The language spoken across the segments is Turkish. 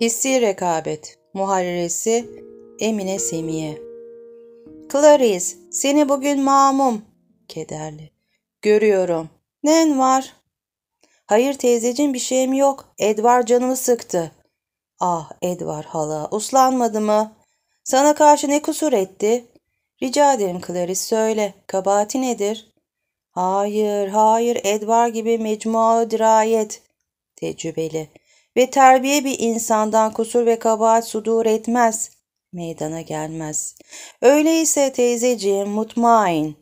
Hissi Rekabet Muharresi Emine Semiye Clarice seni bugün mamum. Kederli. Görüyorum. Nen var? Hayır teyzeciğim bir şeyim yok. Edvar canımı sıktı. Ah Edvar hala uslanmadı mı? Sana karşı ne kusur etti? Rica ederim Clarice söyle. Kabahati nedir? Hayır, hayır Edvar gibi mecmua dirayet. Tecrübeli ve terbiye bir insandan kusur ve kabahat sudur etmez, meydana gelmez. Öyleyse teyzeciğim mutmain,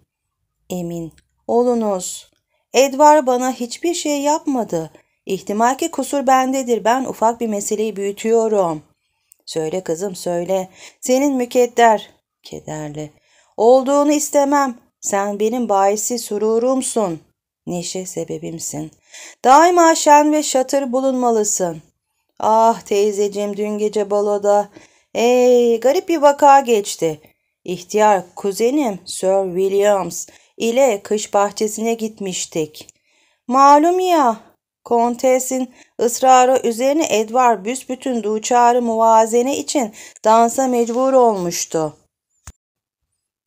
emin, olunuz. Edvar bana hiçbir şey yapmadı. İhtimal ki kusur bendedir, ben ufak bir meseleyi büyütüyorum. Söyle kızım söyle, senin mükedder, kederli. Olduğunu istemem, sen benim bayisi sururumsun.'' Neşe sebebimsin. Daima şen ve şatır bulunmalısın. Ah teyzecim dün gece baloda. Ey garip bir vaka geçti. İhtiyar kuzenim Sir Williams ile kış bahçesine gitmiştik. Malum ya Kontes'in ısrarı üzerine Edward büsbütün duçarı muvazene için dansa mecbur olmuştu.''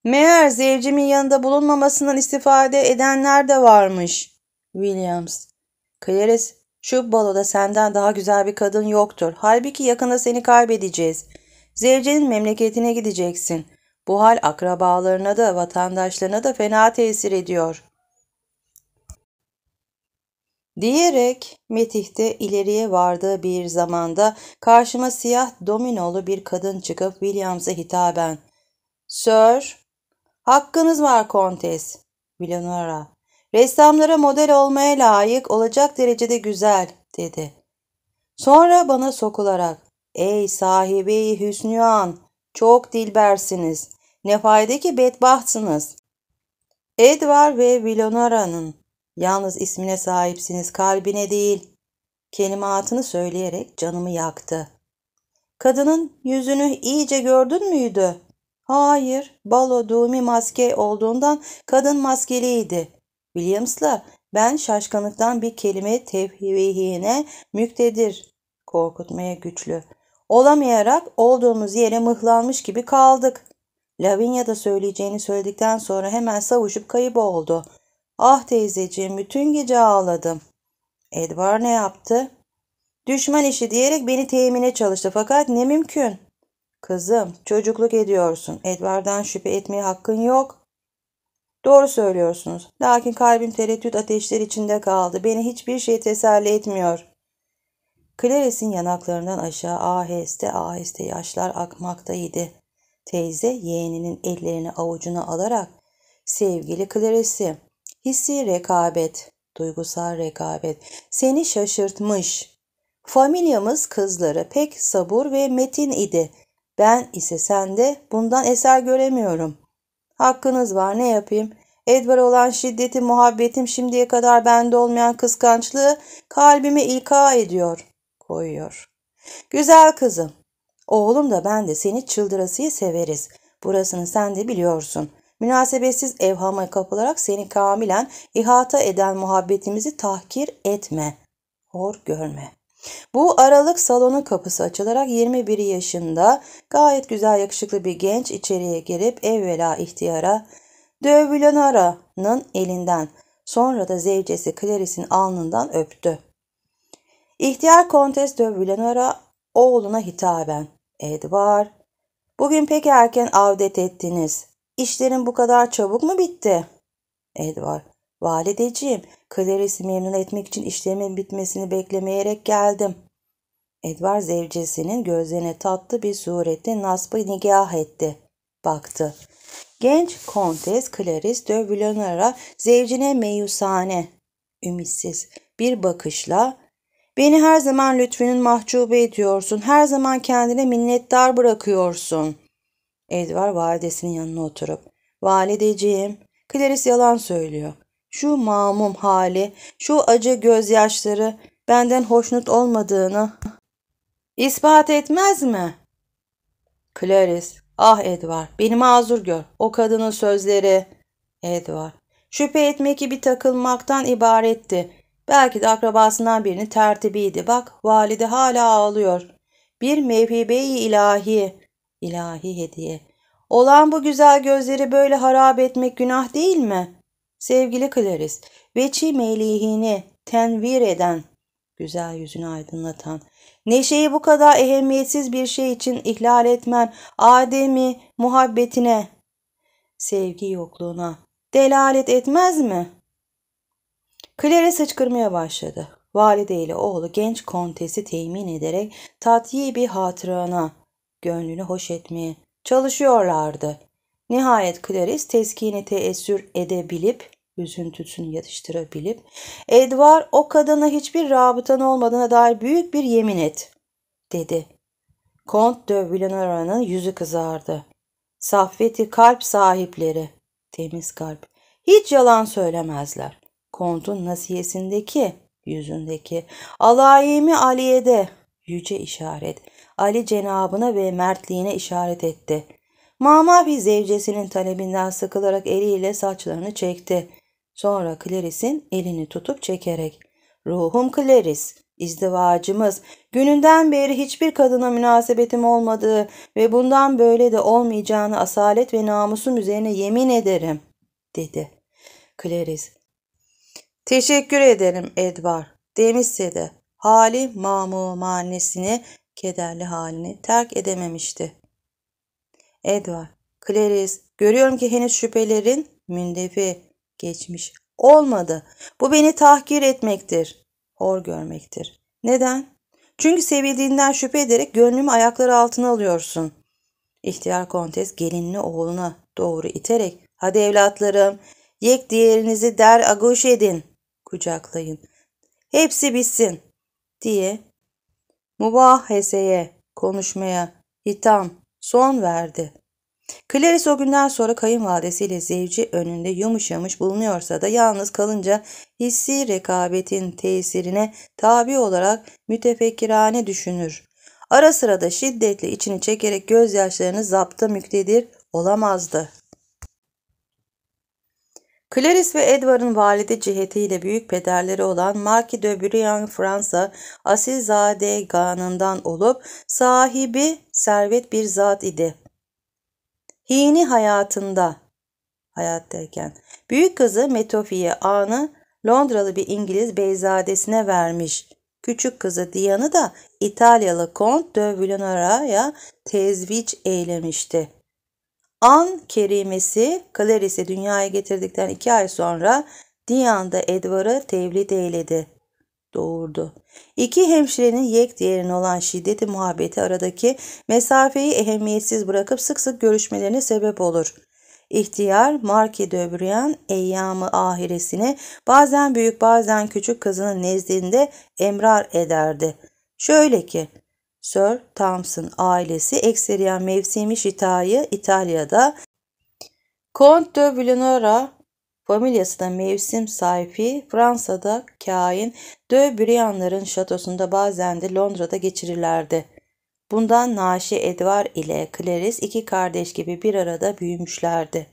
Meğer zevcimin yanında bulunmamasından istifade edenler de varmış. Williams. Clarice, şu baloda senden daha güzel bir kadın yoktur. Halbuki yakında seni kaybedeceğiz. Zevcenin memleketine gideceksin. Bu hal akrabalarına da vatandaşlarına da fena tesir ediyor. Diyerek Metih'te ileriye vardığı bir zamanda karşıma siyah dominolu bir kadın çıkıp Williams'a hitaben Sir Hakkınız var kontes. Milonora. Ressamlara model olmaya layık olacak derecede güzel dedi. Sonra bana sokularak ey sahibi Hüsnüan çok dilbersiniz. Ne fayda ki bedbahtsınız. Edvar ve Vilonora'nın yalnız ismine sahipsiniz kalbine değil kelimatını söyleyerek canımı yaktı. Kadının yüzünü iyice gördün müydü? Hayır, balo Dumi maske olduğundan kadın maskeliydi. Williams'la ben şaşkınlıktan bir kelime tevhivihine müktedir, korkutmaya güçlü. Olamayarak olduğumuz yere mıhlanmış gibi kaldık. Lavinia da söyleyeceğini söyledikten sonra hemen savuşup kayboldu. Ah teyzeciğim bütün gece ağladım. Edward ne yaptı? Düşman işi diyerek beni temine çalıştı fakat ne mümkün. Kızım çocukluk ediyorsun. Edward'dan şüphe etmeye hakkın yok. Doğru söylüyorsunuz. Lakin kalbim tereddüt ateşler içinde kaldı. Beni hiçbir şey teselli etmiyor. Clarice'in yanaklarından aşağı aheste aheste yaşlar akmaktaydı. Teyze yeğeninin ellerini avucuna alarak sevgili Clarice'i hissi rekabet, duygusal rekabet seni şaşırtmış. Familyamız kızları pek sabur ve metin idi. Ben ise sende bundan eser göremiyorum. Hakkınız var ne yapayım? Edward olan şiddeti, muhabbetim şimdiye kadar bende olmayan kıskançlığı kalbimi ilka ediyor, koyuyor. Güzel kızım, oğlum da ben de seni çıldırasıyı severiz. Burasını sen de biliyorsun. Münasebetsiz evhama kapılarak seni kamilen ihata eden muhabbetimizi tahkir etme, hor görme. Bu aralık salonun kapısı açılarak 21 yaşında gayet güzel yakışıklı bir genç içeriye girip evvela ihtiyara Dövülenara'nın elinden sonra da zevcesi Clarice'in alnından öptü. İhtiyar Kontes Dövülenara oğluna hitaben Edward, bugün pek erken avdet ettiniz. İşlerin bu kadar çabuk mu bitti? Edward? Valideciğim, Clarice'i memnun etmek için işlemin bitmesini beklemeyerek geldim. Edward zevcesinin gözlerine tatlı bir surette Nasp'ı nigah etti. Baktı. Genç kontes Clarice de Villanera zevcine meyusane. Ümitsiz bir bakışla ''Beni her zaman lütfünün mahcubu ediyorsun, her zaman kendine minnettar bırakıyorsun.'' Edward validesinin yanına oturup ''Valideciğim, Clarice yalan söylüyor. Şu mamum hali, şu acı gözyaşları benden hoşnut olmadığını ispat etmez mi? Clarice, ah Edward, beni mazur gör. O kadının sözleri. Edward, şüphe etmek gibi takılmaktan ibaretti. Belki de akrabasından birinin tertibiydi. Bak, valide hala ağlıyor. Bir mevhibe-i ilahi, ilahi hediye. Olan bu güzel gözleri böyle harap etmek günah değil mi? Sevgili Clarice, veçi melihini tenvir eden, güzel yüzünü aydınlatan, neşeyi bu kadar ehemmiyetsiz bir şey için ihlal etmen, Adem'i muhabbetine, sevgi yokluğuna delalet etmez mi? Clarice hıçkırmaya başladı. Valide ile oğlu genç kontesi temin ederek tatyi bir hatırana, gönlünü hoş etmeye çalışıyorlardı. Nihayet Clarice teskini teessür edebilip, üzüntüsünü yatıştırabilip, Edward o kadına hiçbir rabıtan olmadığına dair büyük bir yemin et, dedi. Kont de Villanora'nın yüzü kızardı. Saffeti kalp sahipleri, temiz kalp, hiç yalan söylemezler. Kont'un nasiyesindeki, yüzündeki, alayimi Aliye'de, yüce işaret, Ali cenabına ve mertliğine işaret etti.'' Mamavi zevcesinin talebinden sıkılarak eliyle saçlarını çekti. Sonra Clarice'in elini tutup çekerek ''Ruhum Clarice, izdivacımız, gününden beri hiçbir kadına münasebetim olmadığı ve bundan böyle de olmayacağını asalet ve namusum üzerine yemin ederim.'' dedi. Clarice ''Teşekkür ederim Edward demişse de hali mamum annesini kederli halini terk edememişti. Edward, Clarice, görüyorum ki henüz şüphelerin mündefi geçmiş olmadı. Bu beni tahkir etmektir, hor görmektir. Neden? Çünkü sevildiğinden şüphe ederek gönlümü ayakları altına alıyorsun. İhtiyar kontes gelinini oğluna doğru iterek hadi evlatlarım yek diğerinizi der aguş edin kucaklayın. Hepsi bitsin diye mubaheseye konuşmaya hitam son verdi. Clarice o günden sonra kayınvalidesiyle zevci önünde yumuşamış bulunuyorsa da yalnız kalınca hissi rekabetin tesirine tabi olarak mütefekkirane düşünür. Ara sıra da şiddetle içini çekerek gözyaşlarını zapta müktedir olamazdı. Clarice ve Edward'ın valide cihetiyle büyük pederleri olan Marquis de Brian Fransa Asilzade Ganı'ndan olup sahibi servet bir zat idi. Hini hayatında hayattayken büyük kızı Metofiye An'ı Londralı bir İngiliz beyzadesine vermiş. Küçük kızı Diana'ı da İtalyalı Kont de Villanara'ya tezviç eylemişti. An kerimesi Clarice'i dünyaya getirdikten iki ay sonra Dian'da Edward'ı tevlid eyledi. Doğurdu. İki hemşirenin yek diğerine olan şiddeti muhabbeti aradaki mesafeyi ehemmiyetsiz bırakıp sık sık görüşmelerine sebep olur. İhtiyar Marke Döbrüyen eyyamı ahiresini bazen büyük bazen küçük kızının nezdinde emrar ederdi. Şöyle ki Sir Thompson ailesi ekseriyen mevsimi şitayı İtalya'da Comte de Villanora familyasına mevsim sahibi Fransa'da kain de Brianların şatosunda bazen de Londra'da geçirirlerdi. Bundan Naşi Edward ile Clarice iki kardeş gibi bir arada büyümüşlerdi.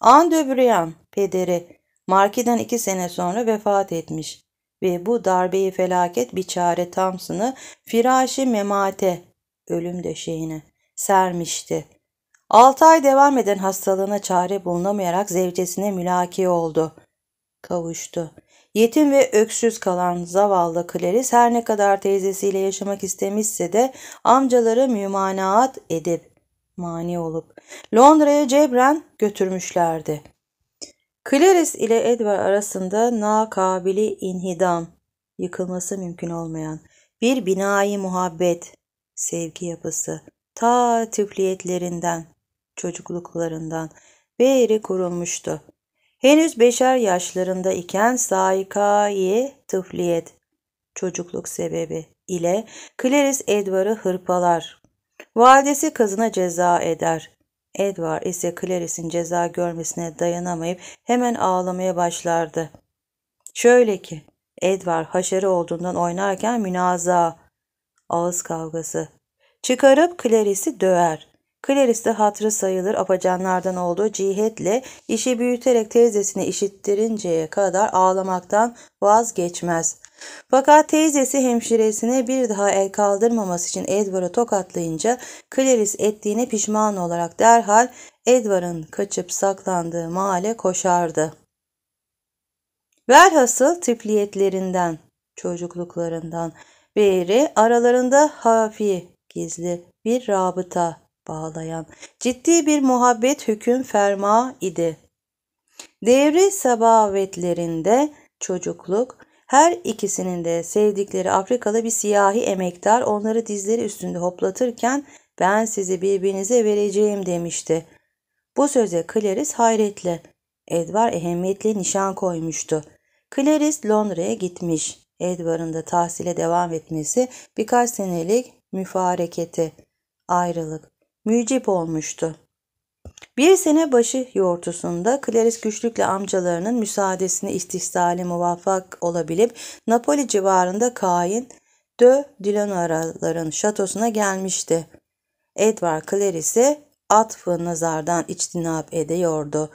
Anne de Brian, pederi, Marki'den iki sene sonra vefat etmiş ve bu darbeyi felaket bir çare Thompson'ı firaşi memate, ölüm döşeğine sermişti. Altı ay devam eden hastalığına çare bulunamayarak zevcesine mülaki oldu. Kavuştu. Yetim ve öksüz kalan zavallı Clarice her ne kadar teyzesiyle yaşamak istemişse de amcaları mümanaat edip mani olup Londra'ya cebren götürmüşlerdi. Clarice ile Edward arasında nakabili inhidam, yıkılması mümkün olmayan bir binayı muhabbet, sevgi yapısı, ta tüfliyetlerinden, çocukluklarından beri kurulmuştu. Henüz beşer yaşlarında iken saikayı tıfliyet, çocukluk sebebi ile Clarice Edward'ı hırpalar. Validesi kızına ceza eder. Edward ise Clarice'in ceza görmesine dayanamayıp hemen ağlamaya başlardı. Şöyle ki, Edward haşarı olduğundan oynarken münaza, ağız kavgası. Çıkarıp Clarice'i döver. Clarice de hatırı sayılır apacanlardan olduğu cihetle işi büyüterek teyzesini işittirinceye kadar ağlamaktan vazgeçmez. Fakat teyzesi hemşiresine bir daha el kaldırmaması için Edward'ı tokatlayınca Clarice ettiğine pişman olarak derhal Edward'ın kaçıp saklandığı mahalle koşardı. Velhasıl tipliyetlerinden, çocukluklarından beri aralarında hafi, gizli bir rabıta bağlayan ciddi bir muhabbet hüküm ferma idi. Devri sabavetlerinde çocukluk her ikisinin de sevdikleri Afrikalı bir siyahi emektar onları dizleri üstünde hoplatırken ben sizi birbirinize vereceğim demişti. Bu söze Clarice hayretle. Edward ehemmiyetli nişan koymuştu. Clarice Londra'ya gitmiş. Edward'ın da tahsile devam etmesi birkaç senelik müfareketi. Ayrılık. Mücip olmuştu. Bir sene başı yortusunda Clarice güçlükle amcalarının müsaadesini istihsale muvaffak olabilip Napoli civarında Cain de Dilonaraların şatosuna gelmişti. Edward Clarice'e atfı nazardan içtinap ediyordu.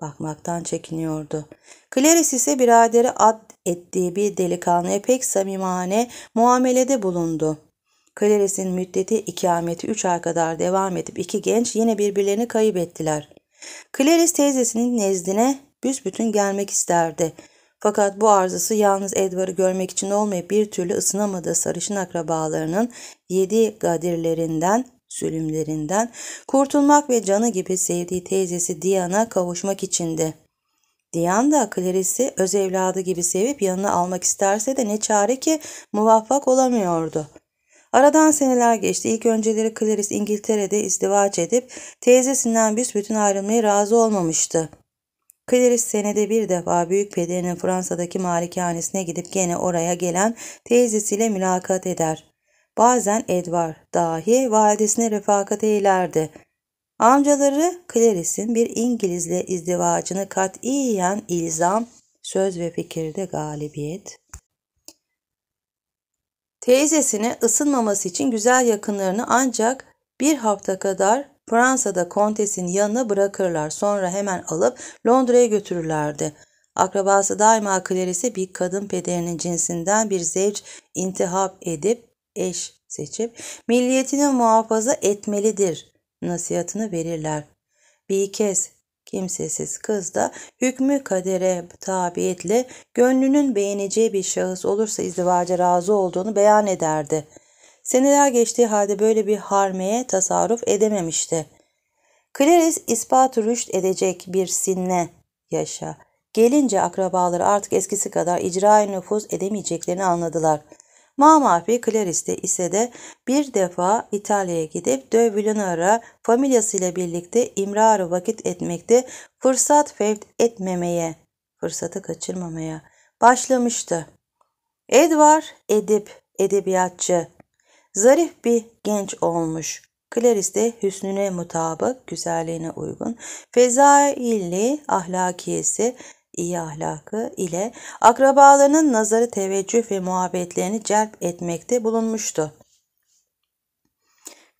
Bakmaktan çekiniyordu. Clarice ise biraderi at ettiği bir delikanlıya pek samimane muamelede bulundu. Kleris'in müddeti ikameti 3 ay kadar devam edip iki genç yine birbirlerini kaybettiler. Kleris teyzesinin nezdine büsbütün gelmek isterdi. Fakat bu arzusu yalnız Edward'ı görmek için olmayıp bir türlü ısınamadığı sarışın akrabalarının yedi gadirlerinden, zulümlerinden kurtulmak ve canı gibi sevdiği teyzesi Diana kavuşmak içindi. Diana da Clarice'i öz evladı gibi sevip yanına almak isterse de ne çare ki muvaffak olamıyordu. Aradan seneler geçti. İlk önceleri Clarice İngiltere'de izdivaç edip teyzesinden büsbütün ayrılmaya razı olmamıştı. Clarice senede bir defa büyük pederinin Fransa'daki malikanesine gidip gene oraya gelen teyzesiyle mülakat eder. Bazen Edward dahi validesine refakat eylerdi. Amcaları Clarice'in bir İngilizle izdivacını katiyen ilzam, söz ve fikirde galibiyet, Teyzesini ısınmaması için güzel yakınlarını ancak bir hafta kadar Fransa'da kontesin yanına bırakırlar. Sonra hemen alıp Londra'ya götürürlerdi. Akrabası daima Clarice'i bir kadın pederinin cinsinden bir zevç intihap edip eş seçip milliyetini muhafaza etmelidir nasihatını verirler. Bir kez Kimsesiz kız da hükmü kadere tabiitle gönlünün beğeneceği bir şahıs olursa izdivaca razı olduğunu beyan ederdi. Seneler geçtiği halde böyle bir harmeye tasarruf edememişti. Clarice ispat rüşt edecek bir sinne yaşa. Gelince akrabaları artık eskisi kadar icra nüfuz edemeyeceklerini anladılar. Mamafi Clarice ise de bir defa İtalya'ya gidip de Villanara familyasıyla birlikte İmrar'ı vakit etmekte fırsat fevt etmemeye, fırsatı kaçırmamaya başlamıştı. Edward edip, edebiyatçı, zarif bir genç olmuş. Clarice de hüsnüne mutabık, güzelliğine uygun, fezailli ahlakiyesi, iyi ahlakı ile akrabalarının nazarı teveccüh ve muhabbetlerini celp etmekte bulunmuştu.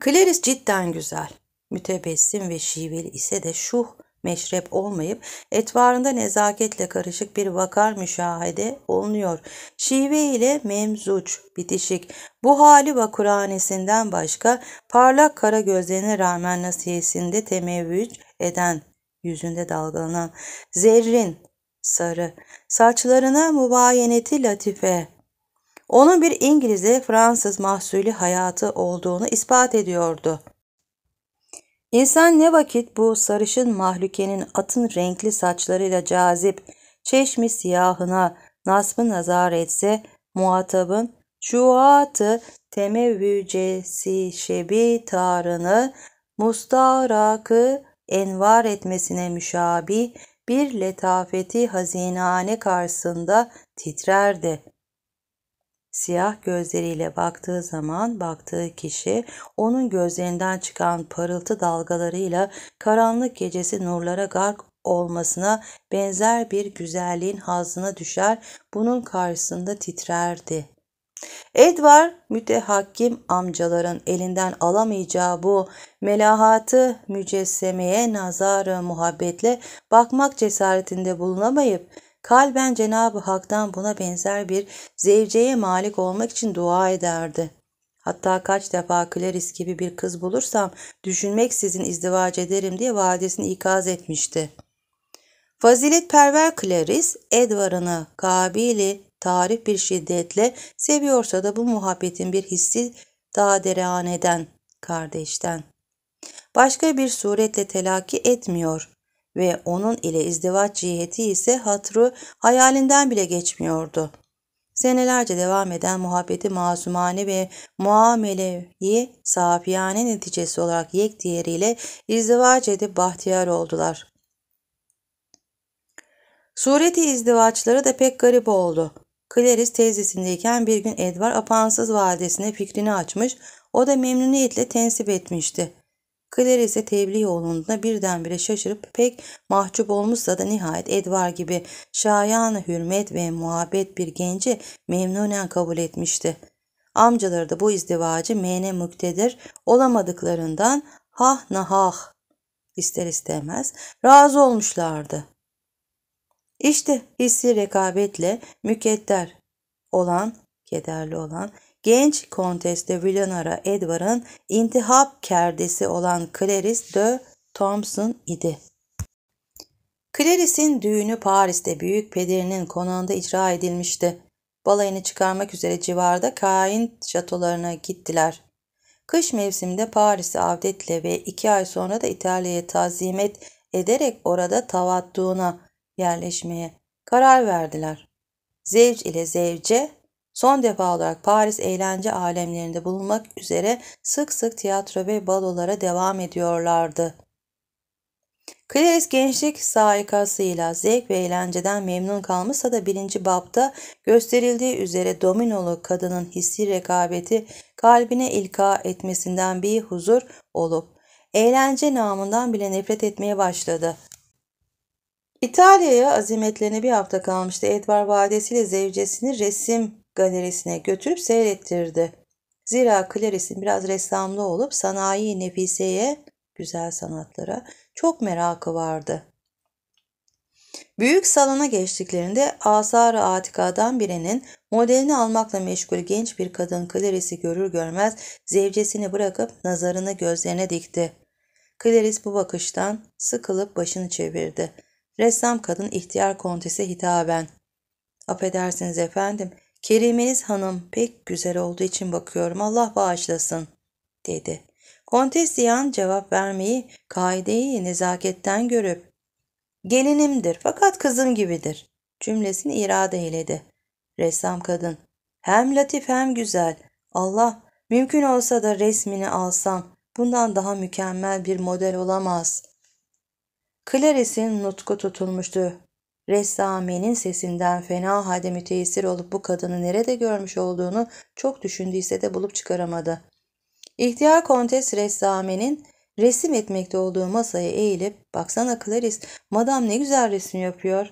Clarice cidden güzel, mütebessim ve şiveli ise de şuh meşrep olmayıp etvarında nezaketle karışık bir vakar müşahede olunuyor. Şive ile memzuç, bitişik. Bu hali vakuranesinden başka parlak kara gözlerine rağmen nasiyesinde temevvüç eden, yüzünde dalgalanan, zerrin, sarı, saçlarına mubayeneti latife. Onun bir İngiliz'e Fransız mahsulü hayatı olduğunu ispat ediyordu. İnsan ne vakit bu sarışın mahlukenin atın renkli saçlarıyla cazip, çeşmi siyahına nasbı nazar etse, muhatabın şuatı temevvücesi şebi tarını mustarakı envar etmesine müşabi bir letafeti hazinane karşısında titrerdi. Siyah gözleriyle baktığı zaman baktığı kişi onun gözlerinden çıkan parıltı dalgalarıyla karanlık gecesi nurlara gark olmasına benzer bir güzelliğin hazına düşer, bunun karşısında titrerdi. Edward mütehakkim amcaların elinden alamayacağı bu melahatı mücessemeye nazarı muhabbetle bakmak cesaretinde bulunamayıp kalben Cenab-ı Hak'tan buna benzer bir zevceye malik olmak için dua ederdi. Hatta kaç defa Clarice gibi bir kız bulursam düşünmeksizin izdivac ederim diye vadesini ikaz etmişti. perver Clarice Edward'ını kabili tarif bir şiddetle seviyorsa da bu muhabbetin bir hissi daha dereaneden kardeşten. Başka bir suretle telakki etmiyor ve onun ile izdivaç ciheti ise hatrı hayalinden bile geçmiyordu. Senelerce devam eden muhabbeti masumane ve muameleyi safiyane neticesi olarak yek diğeriyle izdivaç edip bahtiyar oldular. Sureti izdivaçları da pek garip oldu. Clarice teyzesindeyken bir gün Edward apansız validesine fikrini açmış, o da memnuniyetle tensip etmişti. Clarice tebliğ olunduğunda birdenbire şaşırıp pek mahcup olmuşsa da nihayet Edward gibi şayan hürmet ve muhabbet bir genci memnunen kabul etmişti. Amcaları da bu izdivacı mene müktedir olamadıklarından hah nahah ister istemez razı olmuşlardı. İşte hissi rekabetle mükedder olan, kederli olan genç kontes de Villanara Edward'ın intihap kerdesi olan Clarice de Thompson idi. Clarice'in düğünü Paris'te büyük pederinin konağında icra edilmişti. Balayını çıkarmak üzere civarda Kain şatolarına gittiler. Kış mevsiminde Paris'i avdetle ve iki ay sonra da İtalya'ya tazimet ederek orada tavattuğuna yerleşmeye karar verdiler. Zevc ile Zevce son defa olarak Paris eğlence alemlerinde bulunmak üzere sık sık tiyatro ve balolara devam ediyorlardı. Clarice gençlik saikasıyla zevk ve eğlenceden memnun kalmışsa da birinci bapta gösterildiği üzere dominolu kadının hissi rekabeti kalbine ilka etmesinden bir huzur olup eğlence namından bile nefret etmeye başladı. İtalya'ya azimetlerine bir hafta kalmıştı. Edward vadesiyle zevcesini resim galerisine götürüp seyrettirdi. Zira Clarice'in biraz ressamlı olup sanayi nefiseye, güzel sanatlara çok merakı vardı. Büyük salona geçtiklerinde asar Atika'dan birinin modelini almakla meşgul genç bir kadın Clarice'i görür görmez zevcesini bırakıp nazarını gözlerine dikti. Clarice bu bakıştan sıkılıp başını çevirdi. Ressam kadın ihtiyar kontese hitaben. Affedersiniz efendim, Kerimeniz hanım pek güzel olduğu için bakıyorum Allah bağışlasın, dedi. Kontes Diyan cevap vermeyi kaideyi nezaketten görüp, gelinimdir fakat kızım gibidir, cümlesini irade eyledi. Ressam kadın, hem latif hem güzel, Allah mümkün olsa da resmini alsam, bundan daha mükemmel bir model olamaz. Clarice'in nutku tutulmuştu. Ressami'nin sesinden fena halde müteessir olup bu kadını nerede görmüş olduğunu çok düşündüyse de bulup çıkaramadı. İhtiyar Kontes Ressami'nin resim etmekte olduğu masaya eğilip ''Baksana Clarice, madam ne güzel resim yapıyor.''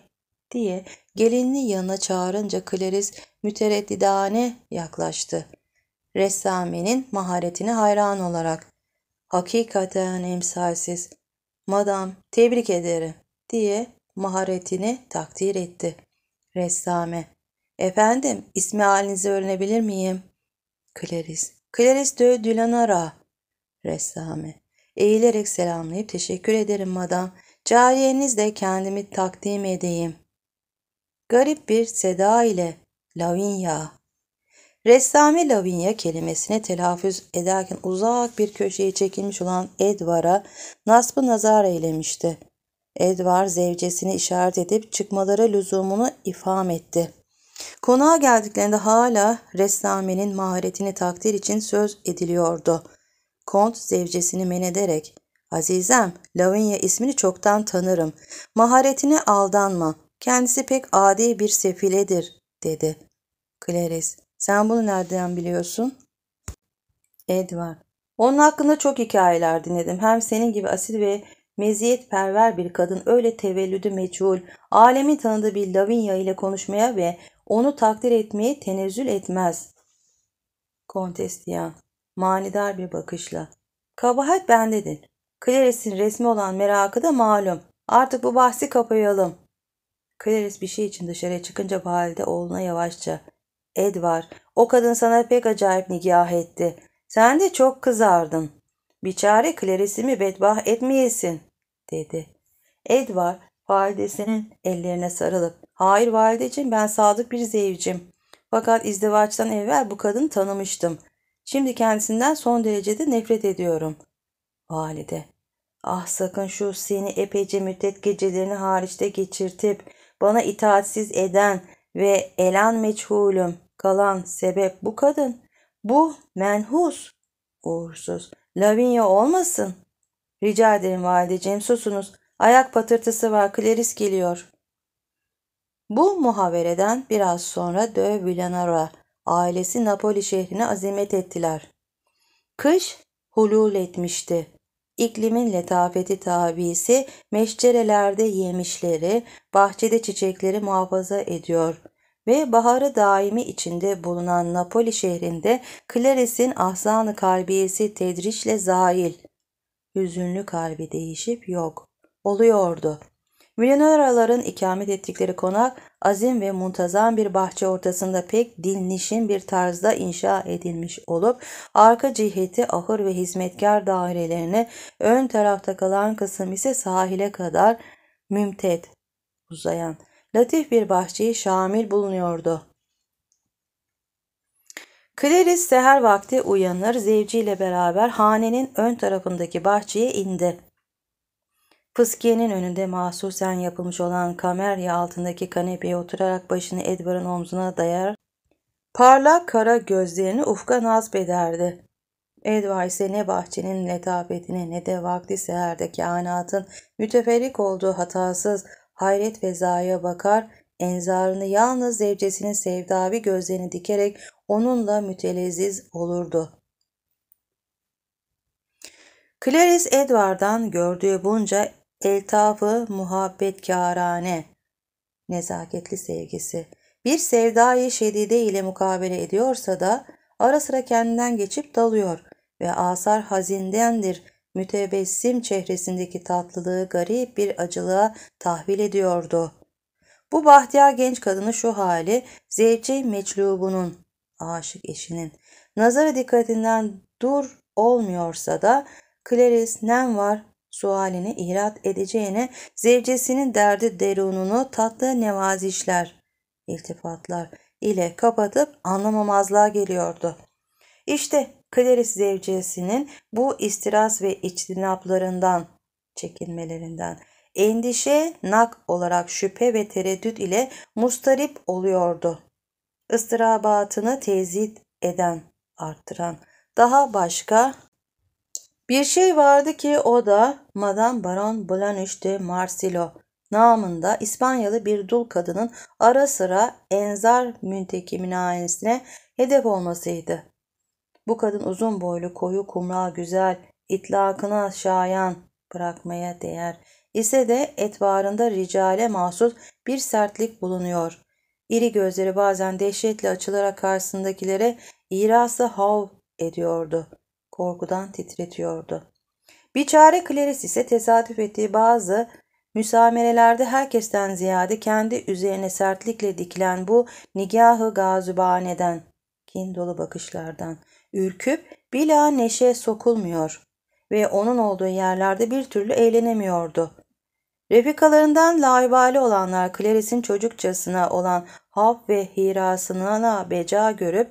diye gelinini yanına çağırınca Clarice mütereddidane yaklaştı. Ressami'nin maharetine hayran olarak ''Hakikaten emsalsiz.'' madam tebrik ederim diye maharetini takdir etti. Ressame, efendim ismi halinizi öğrenebilir miyim? Clarice, Clarice de Dulanara. Ressame, eğilerek selamlayıp teşekkür ederim madam. Cariyenizle kendimi takdim edeyim. Garip bir seda ile Lavinia Ressame Lavinia kelimesini telaffuz ederken uzak bir köşeye çekilmiş olan Edward'a nasbı nazar eylemişti. Edward zevcesini işaret edip çıkmaları lüzumunu ifham etti. Konağa geldiklerinde hala ressamenin maharetini takdir için söz ediliyordu. Kont zevcesini men ederek ''Azizem, Lavinia ismini çoktan tanırım. Maharetine aldanma. Kendisi pek adi bir sefiledir.'' dedi. Clarice sen bunu nereden biliyorsun? Edward. Onun hakkında çok hikayeler dinledim. Hem senin gibi asil ve meziyet meziyetperver bir kadın öyle tevellüdü meçhul, alemin tanıdığı bir Lavinia ile konuşmaya ve onu takdir etmeye tenezzül etmez. Kontestiyan manidar bir bakışla. Kabahat bendedir. Clarice'in resmi olan merakı da malum. Artık bu bahsi kapayalım. Clarice bir şey için dışarıya çıkınca bu halde oğluna yavaşça Edward, O kadın sana pek acayip nigah etti. Sen de çok kızardın. Bir çare Clarice'imi bedbah etmeyesin, dedi. Edvar validesinin ellerine sarılıp, hayır valideciğim ben sadık bir zevcim. Fakat izdivaçtan evvel bu kadını tanımıştım. Şimdi kendisinden son derecede nefret ediyorum. Valide, ah sakın şu seni epeyce müddet gecelerini hariçte geçirtip, bana itaatsiz eden ve elan meçhulüm, kalan sebep bu kadın. Bu menhus. Uğursuz. lavinia olmasın. Rica ederim valideciğim susunuz. Ayak patırtısı var. Kleris geliyor. Bu muhavereden biraz sonra De Villanara ailesi Napoli şehrine azimet ettiler. Kış hulul etmişti. İklimin letafeti tabisi meşcerelerde yemişleri, bahçede çiçekleri muhafaza ediyor ve baharı daimi içinde bulunan Napoli şehrinde Clares'in ahzanı kalbiyesi tedriçle zail. Hüzünlü kalbi değişip yok. Oluyordu. Milyonerların ikamet ettikleri konak azim ve muntazam bir bahçe ortasında pek dinlişin bir tarzda inşa edilmiş olup arka ciheti ahır ve hizmetkar dairelerine ön tarafta kalan kısım ise sahile kadar mümtet uzayan latif bir bahçeyi şamil bulunuyordu. Clarice seher vakti uyanır, zevciyle beraber hanenin ön tarafındaki bahçeye indi. Fıskiye'nin önünde mahsusen yapılmış olan kamerya altındaki kanepeye oturarak başını Edward'ın omzuna dayar, parlak kara gözlerini ufka nasp ederdi. Edward ise ne bahçenin letafetine ne de vakti seherdeki anatın müteferrik olduğu hatasız hayret ve zaya bakar, enzarını yalnız zevcesinin sevdavi gözlerini dikerek onunla mütelezziz olurdu. Clarice Edward'dan gördüğü bunca eltafı muhabbetkârane, nezaketli sevgisi. Bir sevdayı şedide ile mukabele ediyorsa da ara sıra kendinden geçip dalıyor ve asar hazindendir.'' mütebessim çehresindeki tatlılığı garip bir acılığa tahvil ediyordu. Bu bahtiyar genç kadını şu hali zevci meçlubunun, aşık eşinin, nazarı dikkatinden dur olmuyorsa da Clarice nem var sualini ihrat edeceğine zevcesinin derdi derununu tatlı nevazişler, iltifatlar ile kapatıp anlamamazlığa geliyordu. İşte kleris zevcesinin bu istiraz ve içtinaplarından çekinmelerinden endişe nak olarak şüphe ve tereddüt ile mustarip oluyordu. Istirabatını tezit eden, arttıran. Daha başka bir şey vardı ki o da Madame Baron Blanche de Marsillo namında İspanyalı bir dul kadının ara sıra enzar Müntekimin ailesine hedef olmasıydı. Bu kadın uzun boylu, koyu, kumra, güzel, itlakına şayan bırakmaya değer. İse de etvarında ricale mahsus bir sertlik bulunuyor. İri gözleri bazen dehşetle açılarak karşısındakilere irası hav ediyordu. Korkudan titretiyordu. Biçare kleris ise tesadüf ettiği bazı müsamerelerde herkesten ziyade kendi üzerine sertlikle dikilen bu nigahı gazübaneden, kin dolu bakışlardan, ürküp bila neşe sokulmuyor ve onun olduğu yerlerde bir türlü eğlenemiyordu. Refikalarından laibali olanlar Clarice'in çocukçasına olan Haf ve hirasına beca görüp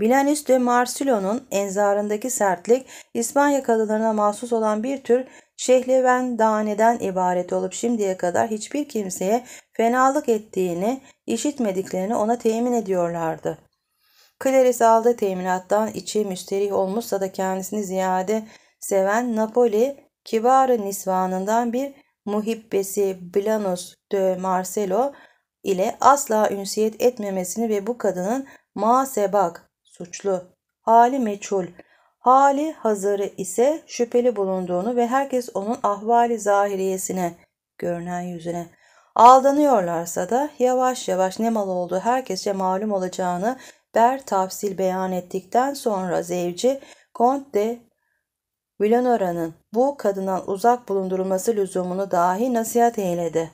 Bilanis de Marsilo'nun enzarındaki sertlik İspanya kadınlarına mahsus olan bir tür şehleven daneden ibaret olup şimdiye kadar hiçbir kimseye fenalık ettiğini, işitmediklerini ona temin ediyorlardı. Clarice aldığı teminattan içi müsterih olmuşsa da kendisini ziyade seven Napoli kibarı nisvanından bir muhibbesi Blanus de Marcelo ile asla ünsiyet etmemesini ve bu kadının masebak, suçlu, hali meçhul, hali hazırı ise şüpheli bulunduğunu ve herkes onun ahvali zahiriyesine, görünen yüzüne, aldanıyorlarsa da yavaş yavaş ne mal olduğu herkese malum olacağını Ber tafsil beyan ettikten sonra zevci Kont de Villanora'nın bu kadından uzak bulundurulması lüzumunu dahi nasihat eyledi.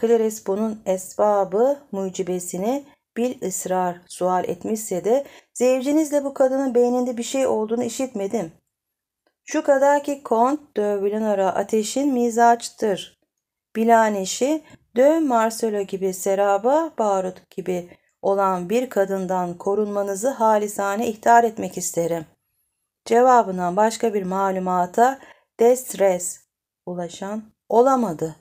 Clarice bunun esbabı mucibesini bil ısrar sual etmişse de zevcinizle bu kadının beyninde bir şey olduğunu işitmedim. Şu kadar ki Kont de Villanora ateşin mizaçtır. Bilaneşi de Marcelo gibi seraba barut gibi olan bir kadından korunmanızı halisane ihtar etmek isterim. Cevabına başka bir malumata destres ulaşan olamadı.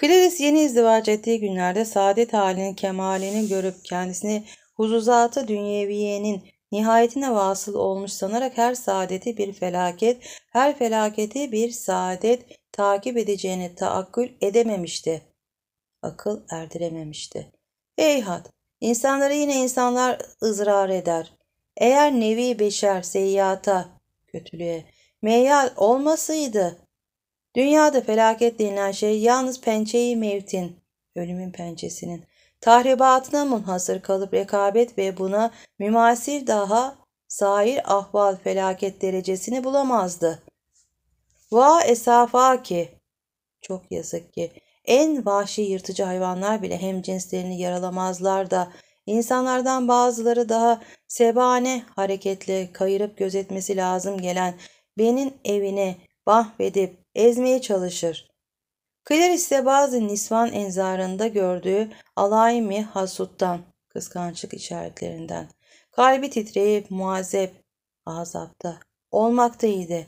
Clarice yeni izdivaç ettiği günlerde saadet halinin kemalini görüp kendisini huzuzatı dünyeviyenin nihayetine vasıl olmuş sanarak her saadeti bir felaket, her felaketi bir saadet takip edeceğini taakkül edememişti. Akıl erdirememişti. Heyhat, insanları yine insanlar ızrar eder. Eğer nevi beşer seyyata, kötülüğe, meyal olmasıydı, dünyada felaket denilen şey yalnız pençeyi mevtin, ölümün pençesinin, tahribatına munhasır kalıp rekabet ve buna mümasil daha sair ahval felaket derecesini bulamazdı. Va esafa ki, çok yazık ki, en vahşi yırtıcı hayvanlar bile hem cinslerini yaralamazlar da insanlardan bazıları daha sebane hareketle kayırıp gözetmesi lazım gelen benim evine bahvedip ezmeye çalışır. Clarice ise bazı nisvan enzarında gördüğü alaymi hasuttan, kıskançlık işaretlerinden, kalbi titreyip muazzep, azapta olmaktaydı.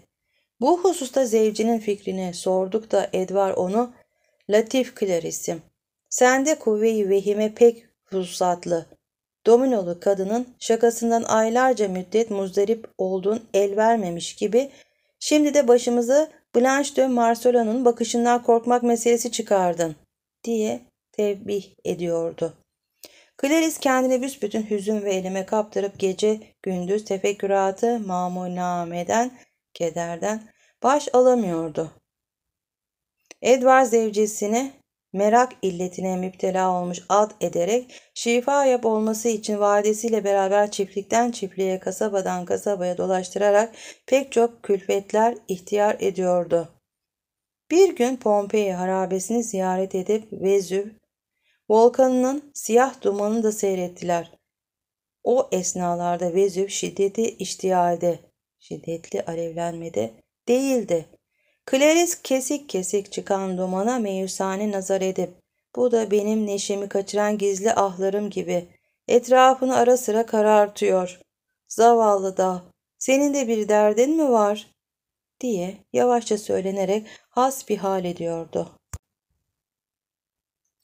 Bu hususta zevcinin fikrini sorduk da Edvar onu Latif Clarissim, sende kuvve-i vehime pek ruhsatlı. Dominolu kadının şakasından aylarca müddet muzdarip olduğun el vermemiş gibi şimdi de başımızı Blanche de Marsola'nın bakışından korkmak meselesi çıkardın diye tebih ediyordu. Clarice kendini büsbütün hüzün ve elime kaptırıp gece gündüz tefekküratı mamunameden, kederden baş alamıyordu. Edward zevcesini merak illetine müptela olmuş ad ederek şifa yap olması için vadesiyle beraber çiftlikten çiftliğe kasabadan kasabaya dolaştırarak pek çok külfetler ihtiyar ediyordu. Bir gün Pompei harabesini ziyaret edip Vezüv volkanının siyah dumanını da seyrettiler. O esnalarda Vezüv şiddeti iştihalde, şiddetli alevlenmede değildi. Clarice kesik kesik çıkan dumana meyusane nazar edip bu da benim neşemi kaçıran gizli ahlarım gibi etrafını ara sıra karartıyor. Zavallı da senin de bir derdin mi var diye yavaşça söylenerek has bir hal ediyordu.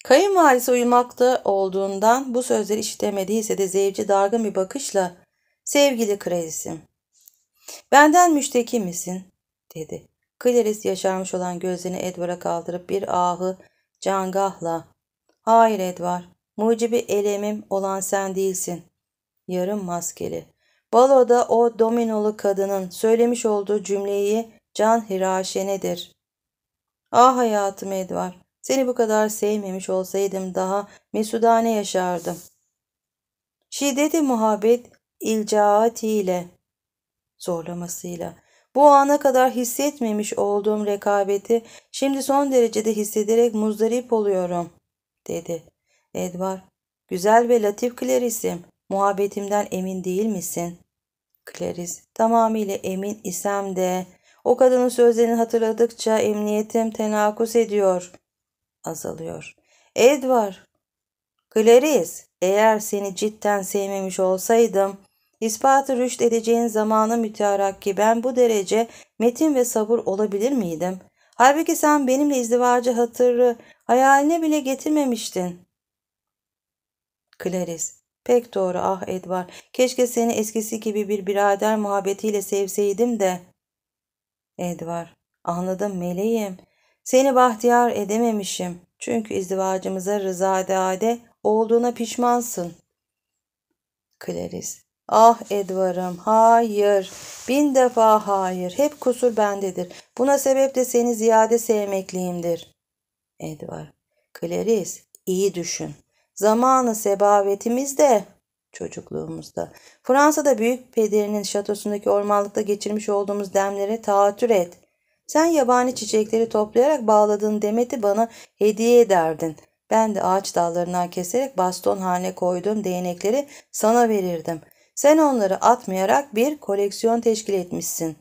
Kayınvalisi uyumakta olduğundan bu sözleri işitemediyse de zevci dargın bir bakışla sevgili Kreis'im benden müşteki misin dedi. Clarice yaşarmış olan gözlerini Edward'a kaldırıp bir ahı cangahla ''Hayır Edward, mucibi elemim olan sen değilsin.'' Yarım maskeli. Baloda o dominolu kadının söylemiş olduğu cümleyi can hiraşenedir. Ah hayatım Edvar, seni bu kadar sevmemiş olsaydım daha mesudane yaşardım. Şiddeti muhabbet ilcaatiyle, zorlamasıyla bu ana kadar hissetmemiş olduğum rekabeti şimdi son derecede hissederek muzdarip oluyorum, dedi. Edvar, güzel ve latif Clarice'im, muhabbetimden emin değil misin? Clarice, tamamıyla emin isem de o kadının sözlerini hatırladıkça emniyetim tenakus ediyor, azalıyor. Edvar, Clarice, eğer seni cidden sevmemiş olsaydım İspatı rüşt edeceğin zamana ki ben bu derece metin ve sabır olabilir miydim? Halbuki sen benimle izdivacı hatırı hayaline bile getirmemiştin. Clarice, pek doğru ah Edward, keşke seni eskisi gibi bir birader muhabbetiyle sevseydim de. Edward, anladım meleğim, seni bahtiyar edememişim çünkü izdivacımıza rızadade olduğuna pişmansın. Clarice, Ah Edvar'ım hayır. Bin defa hayır. Hep kusur bendedir. Buna sebep de seni ziyade sevmekliğimdir. Edvar. Clarice iyi düşün. Zamanı sebavetimizde çocukluğumuzda. Fransa'da büyük pederinin şatosundaki ormanlıkta geçirmiş olduğumuz demlere taatür et. Sen yabani çiçekleri toplayarak bağladığın demeti bana hediye ederdin. Ben de ağaç dallarından keserek baston haline koyduğum değnekleri sana verirdim. Sen onları atmayarak bir koleksiyon teşkil etmişsin.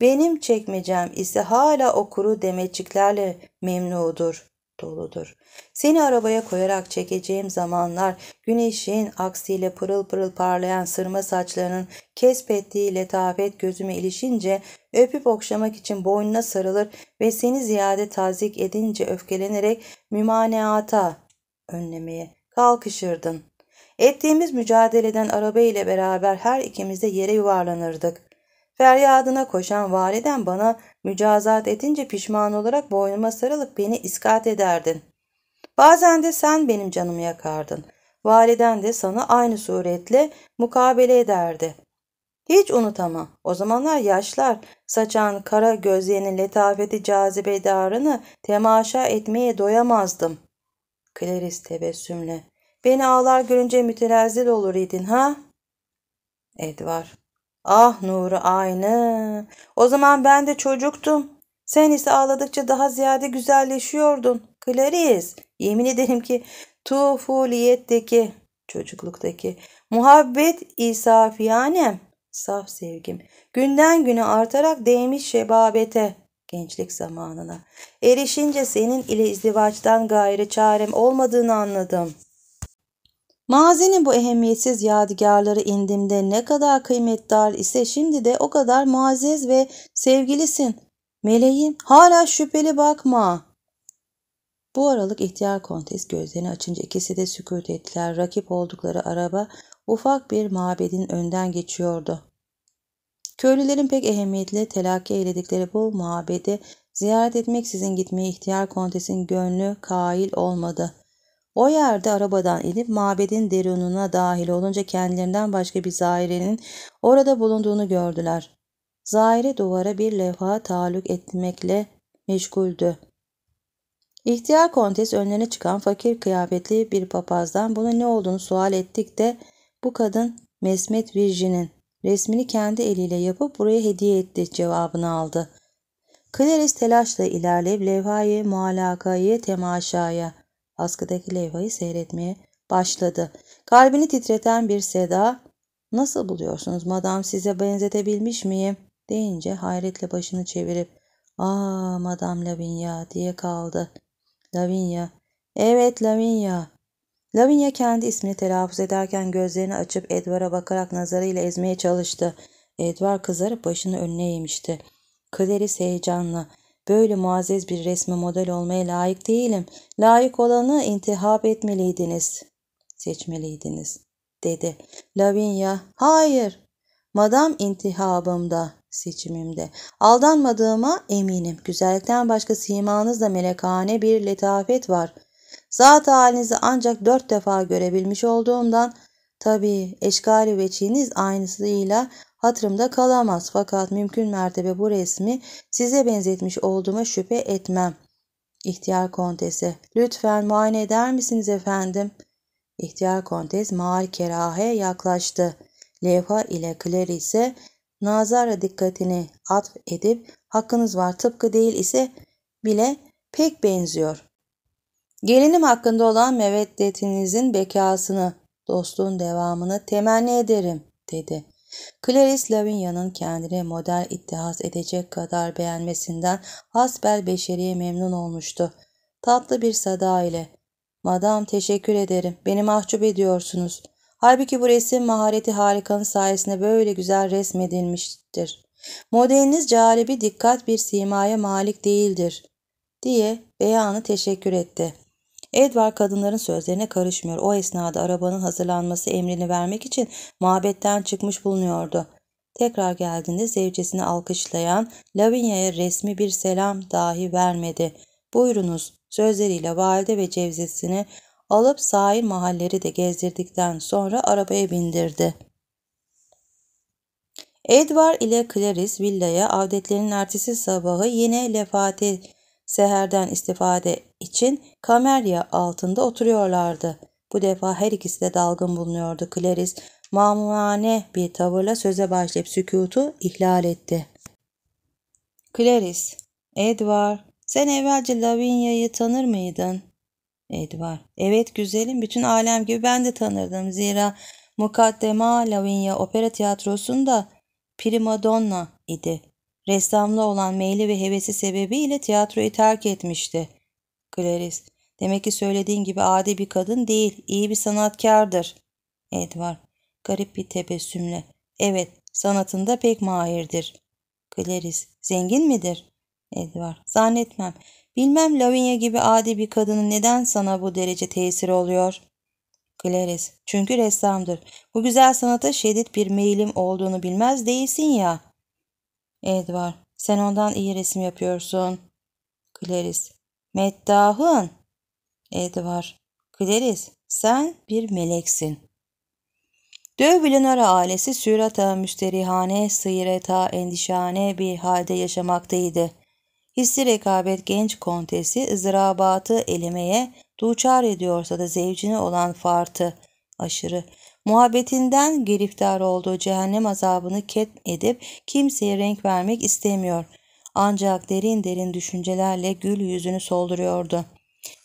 Benim çekmecem ise hala o kuru demetçiklerle memnudur, doludur. Seni arabaya koyarak çekeceğim zamanlar güneşin aksiyle pırıl pırıl parlayan sırma saçlarının kesbettiği letafet gözüme ilişince öpüp okşamak için boynuna sarılır ve seni ziyade tazik edince öfkelenerek mümaneata önlemeye kalkışırdın. Ettiğimiz mücadeleden araba ile beraber her ikimiz de yere yuvarlanırdık. Feryadına koşan validen bana mücazat edince pişman olarak boynuma sarılıp beni iskat ederdin. Bazen de sen benim canımı yakardın. Validen de sana aynı suretle mukabele ederdi. Hiç unutamam. O zamanlar yaşlar saçan kara gözlerinin letafeti cazibedarını temaşa etmeye doyamazdım. Clarice tebessümle. Beni ağlar görünce mütelazil olur idin ha? Edvar. Ah Nuru aynı. O zaman ben de çocuktum. Sen ise ağladıkça daha ziyade güzelleşiyordun. Clarice, yemin ederim ki tufuliyetteki, çocukluktaki muhabbet isafiyanem, saf sevgim, günden güne artarak değmiş şebabete, gençlik zamanına. Erişince senin ile izdivaçtan gayrı çarem olmadığını anladım.'' Mazinin bu ehemmiyetsiz yadigarları indimde ne kadar kıymetdar ise şimdi de o kadar muazzez ve sevgilisin. Meleğim hala şüpheli bakma. Bu aralık ihtiyar kontes gözlerini açınca ikisi de sükut ettiler. Rakip oldukları araba ufak bir mabedin önden geçiyordu. Köylülerin pek ehemmiyetli telakki eyledikleri bu mabedi ziyaret etmeksizin gitmeye ihtiyar kontesin gönlü kail olmadı. O yerde arabadan inip mabedin derununa dahil olunca kendilerinden başka bir zairenin orada bulunduğunu gördüler. Zaire duvara bir levha taluk etmekle meşguldü. İhtiyar kontes önlerine çıkan fakir kıyafetli bir papazdan bunun ne olduğunu sual ettik de bu kadın Mesmet Virjin'in resmini kendi eliyle yapıp buraya hediye etti cevabını aldı. Clarice telaşla ilerleyip levhayı mualakayı temaşaya askıdaki levhayı seyretmeye başladı. Kalbini titreten bir seda ''Nasıl buluyorsunuz madam size benzetebilmiş miyim?'' deyince hayretle başını çevirip ''Aa madam Lavinia'' diye kaldı. Lavinia ''Evet Lavinia'' Lavinia kendi ismini telaffuz ederken gözlerini açıp Edward'a bakarak nazarıyla ezmeye çalıştı. Edward kızarıp başını önüne eğmişti. Clarice heyecanla Böyle muazzez bir resme model olmaya layık değilim. Layık olanı intihap etmeliydiniz, seçmeliydiniz, dedi. Lavinia, hayır, madam intihabımda, seçimimde. Aldanmadığıma eminim. Güzellikten başka simanızda melekane bir letafet var. Zat halinizi ancak dört defa görebilmiş olduğumdan, tabii eşkali veçiniz aynısıyla hatırımda kalamaz fakat mümkün mertebe bu resmi size benzetmiş olduğuma şüphe etmem. İhtiyar kontesi lütfen muayene eder misiniz efendim? İhtiyar kontes Mağar kerahe yaklaştı. Levha ile Claire ise nazara dikkatini atf edip hakkınız var tıpkı değil ise bile pek benziyor. Gelinim hakkında olan meveddetinizin bekasını, dostluğun devamını temenni ederim dedi. Clarice Lavinia'nın kendini model ittihas edecek kadar beğenmesinden hasbel beşeriye memnun olmuştu. Tatlı bir sada ile ''Madam teşekkür ederim. Beni mahcup ediyorsunuz. Halbuki bu resim mahareti harikanın sayesinde böyle güzel resmedilmiştir. Modeliniz caribi dikkat bir simaya malik değildir.'' diye beyanı teşekkür etti. Edward kadınların sözlerine karışmıyor. O esnada arabanın hazırlanması emrini vermek için mabetten çıkmış bulunuyordu. Tekrar geldiğinde zevcesini alkışlayan Lavinia'ya resmi bir selam dahi vermedi. Buyurunuz sözleriyle valide ve cevzesini alıp sahil mahalleri de gezdirdikten sonra arabaya bindirdi. Edward ile Clarice villaya avdetlerinin ertesi sabahı yine Lefate Seherden istifade için kamerya altında oturuyorlardı. Bu defa her ikisi de dalgın bulunuyordu. Clarice mamumane bir tavırla söze başlayıp sükutu ihlal etti. Clarice, Edward, sen evvelce Lavinia'yı tanır mıydın? Edward, evet güzelim bütün alem gibi ben de tanırdım. Zira Mukaddema Lavinia Opera Tiyatrosu'nda primadonna idi. Ressamlı olan meyli ve hevesi sebebiyle tiyatroyu terk etmişti. Clarice, demek ki söylediğin gibi adi bir kadın değil, iyi bir sanatkardır. Edward, garip bir tebessümle. Evet, sanatında pek mahirdir. Clarice, zengin midir? Edward, zannetmem. Bilmem Lavinia gibi adi bir kadının neden sana bu derece tesiri oluyor? Clarice, çünkü ressamdır. Bu güzel sanata şiddet bir meyilim olduğunu bilmez değilsin ya. Edward, Sen ondan iyi resim yapıyorsun. Clarice. Meddahın. Edward, Clarice sen bir meleksin. Dövbülinara ailesi sürata müsterihane, sıyreta endişane bir halde yaşamaktaydı. Hissi rekabet genç kontesi ızrabatı elemeye duçar ediyorsa da zevcini olan fartı aşırı Muhabbetinden giriftar olduğu cehennem azabını ket edip kimseye renk vermek istemiyor. Ancak derin derin düşüncelerle gül yüzünü solduruyordu.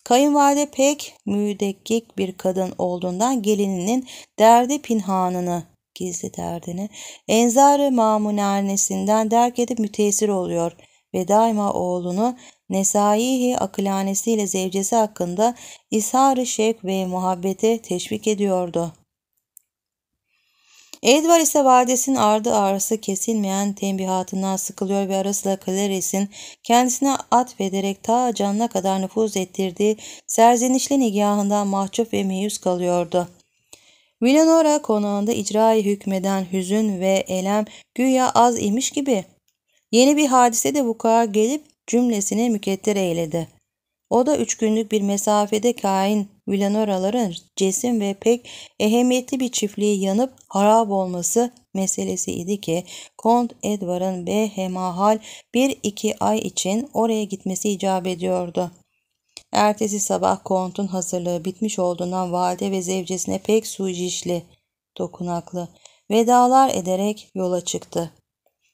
Kayınvalide pek müdekkik bir kadın olduğundan gelininin derdi pinhanını gizli derdini Enzarı ı mamunanesinden derk edip müteessir oluyor ve daima oğlunu nesaihi akılanesiyle zevcesi hakkında ishar-ı şevk ve muhabbete teşvik ediyordu. Edward ise vadesinin ardı ağrısı kesilmeyen tembihatından sıkılıyor ve arasıyla Clarice'in kendisine atfederek ta canına kadar nüfuz ettirdiği serzenişli nigahından mahcup ve meyus kalıyordu. Villanora konağında icrayı hükmeden hüzün ve elem güya az imiş gibi. Yeni bir hadise de vukuğa gelip cümlesini mükettir eyledi. O da üç günlük bir mesafede kain Villanoraların cesim ve pek ehemmiyetli bir çiftliği yanıp harap olması meselesi idi ki Kont Edward'ın behemahal bir iki ay için oraya gitmesi icap ediyordu. Ertesi sabah Kont'un hazırlığı bitmiş olduğundan valide ve zevcesine pek sujişli, dokunaklı vedalar ederek yola çıktı.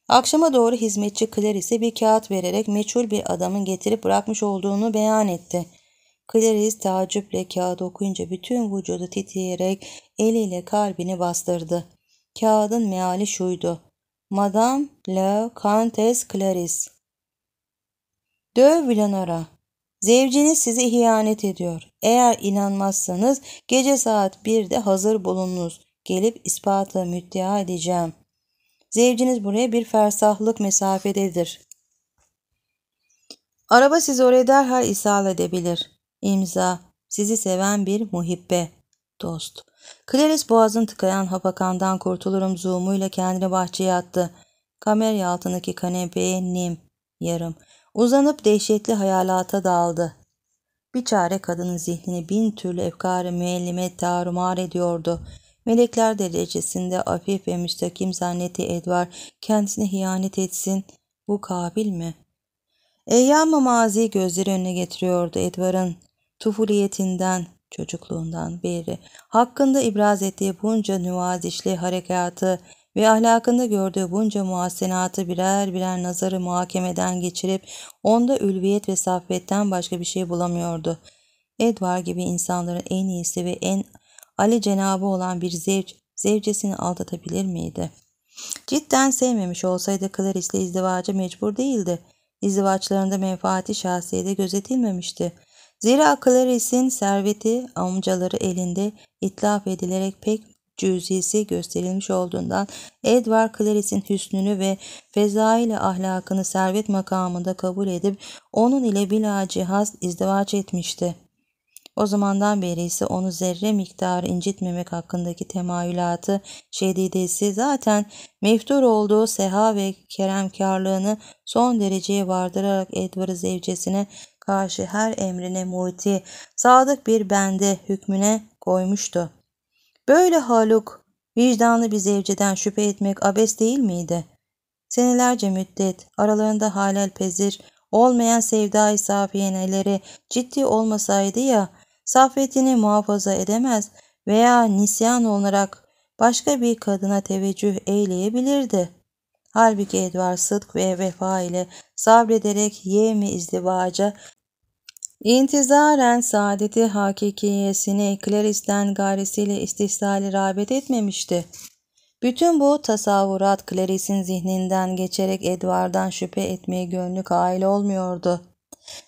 Akşama doğru hizmetçi Clarice bir kağıt vererek meçhul bir adamın getirip bırakmış olduğunu beyan etti. Clarice tacüple kağıdı okuyunca bütün vücudu titreyerek eliyle kalbini bastırdı. Kağıdın meali şuydu. Madame la Countess Clarice. De Villanora. Zevciniz sizi ihanet ediyor. Eğer inanmazsanız gece saat 1'de hazır bulununuz. Gelip ispatı müddia edeceğim. Zevciniz buraya bir fersahlık mesafededir. Araba sizi oraya derhal ishal edebilir. İmza, sizi seven bir muhibbe, dost. Clarice boğazın tıkayan hapakandan kurtulurum zoomuyla kendini bahçeye attı. Kamerya altındaki kanepeye nim, yarım. Uzanıp dehşetli hayalata daldı. Bir çare kadının zihnini bin türlü efkarı müellime tarumar ediyordu. Melekler derecesinde afif ve müstakim zanneti Edvar kendisine hiyanet etsin. Bu kabil mi? Eyyam-ı mazi gözleri önüne getiriyordu Edvar'ın tufuliyetinden, çocukluğundan beri hakkında ibraz ettiği bunca nüvazişli harekatı ve ahlakında gördüğü bunca muhasenatı birer birer nazarı muhakemeden geçirip onda ülviyet ve saffetten başka bir şey bulamıyordu. Edward gibi insanların en iyisi ve en Ali Cenabı olan bir zevç zevcesini aldatabilir miydi? Cidden sevmemiş olsaydı Clarice ile izdivaca mecbur değildi. İzdivaçlarında menfaati şahsiyede gözetilmemişti. Zira Clarice'in serveti amcaları elinde itlaf edilerek pek cüzisi gösterilmiş olduğundan Edward Clarice'in hüsnünü ve fezaiyle ahlakını servet makamında kabul edip onun ile bila cihaz izdivaç etmişti. O zamandan beri ise onu zerre miktarı incitmemek hakkındaki temayülatı şedidesi zaten meftur olduğu seha ve keremkarlığını son dereceye vardırarak Edward'ı zevcesine karşı her emrine muti, sadık bir bende hükmüne koymuştu. Böyle haluk, vicdanlı bir zevceden şüphe etmek abes değil miydi? Senelerce müddet, aralarında halal pezir, olmayan sevda-i ciddi olmasaydı ya, saffetini muhafaza edemez veya nisyan olarak başka bir kadına teveccüh eyleyebilirdi. Halbuki Edward sıdk ve vefa ile sabrederek yemi izdivaca intizaren saadeti hakikiyesini Clarice'den gayrisiyle istisnali rağbet etmemişti. Bütün bu tasavvurat Clarice'in zihninden geçerek Edward'dan şüphe etmeye gönlü kail olmuyordu.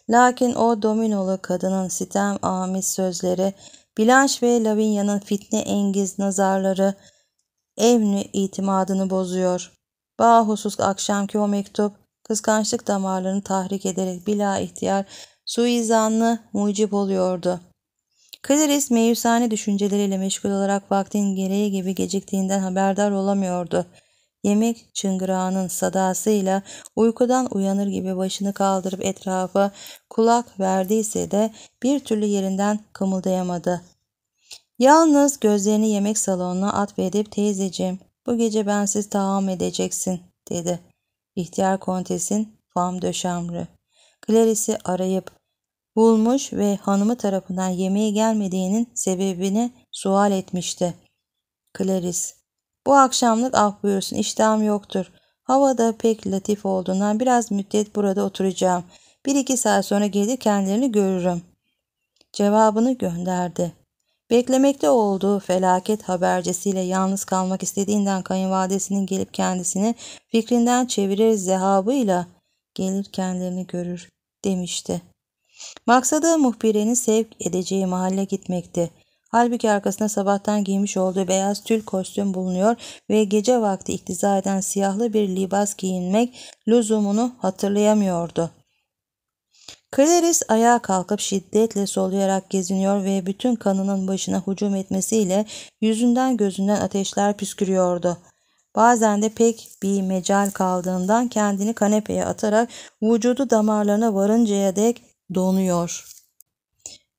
Lakin o dominolu kadının sitem amiz sözleri, Blanche ve Lavinia'nın fitne engiz nazarları evni itimadını bozuyor. Bahusuz akşamki o mektup kıskançlık damarlarını tahrik ederek bila ihtiyar suizanlı mucip oluyordu. Clarice meyusane düşünceleriyle meşgul olarak vaktin gereği gibi geciktiğinden haberdar olamıyordu. Yemek çıngırağının sadasıyla uykudan uyanır gibi başını kaldırıp etrafa kulak verdiyse de bir türlü yerinden kımıldayamadı. Yalnız gözlerini yemek salonuna atfedip teyzeciğim bu gece bensiz tahammül edeceksin dedi. İhtiyar kontesin fam döşemri. Clarice'i arayıp bulmuş ve hanımı tarafından yemeğe gelmediğinin sebebini sual etmişti. Clarice bu akşamlık af buyursun iştahım yoktur. Hava da pek latif olduğundan biraz müddet burada oturacağım. Bir iki saat sonra gelir kendilerini görürüm. Cevabını gönderdi. Beklemekte olduğu felaket habercisiyle yalnız kalmak istediğinden kayınvalidesinin gelip kendisini fikrinden çevirir zehabıyla gelir kendilerini görür demişti. Maksadı muhbirini sevk edeceği mahalle gitmekti. Halbuki arkasında sabahtan giymiş olduğu beyaz tül kostüm bulunuyor ve gece vakti iktiza eden siyahlı bir libas giyinmek lüzumunu hatırlayamıyordu. Clarice ayağa kalkıp şiddetle soluyarak geziniyor ve bütün kanının başına hücum etmesiyle yüzünden gözünden ateşler püskürüyordu. Bazen de pek bir mecal kaldığından kendini kanepeye atarak vücudu damarlarına varıncaya dek donuyor.''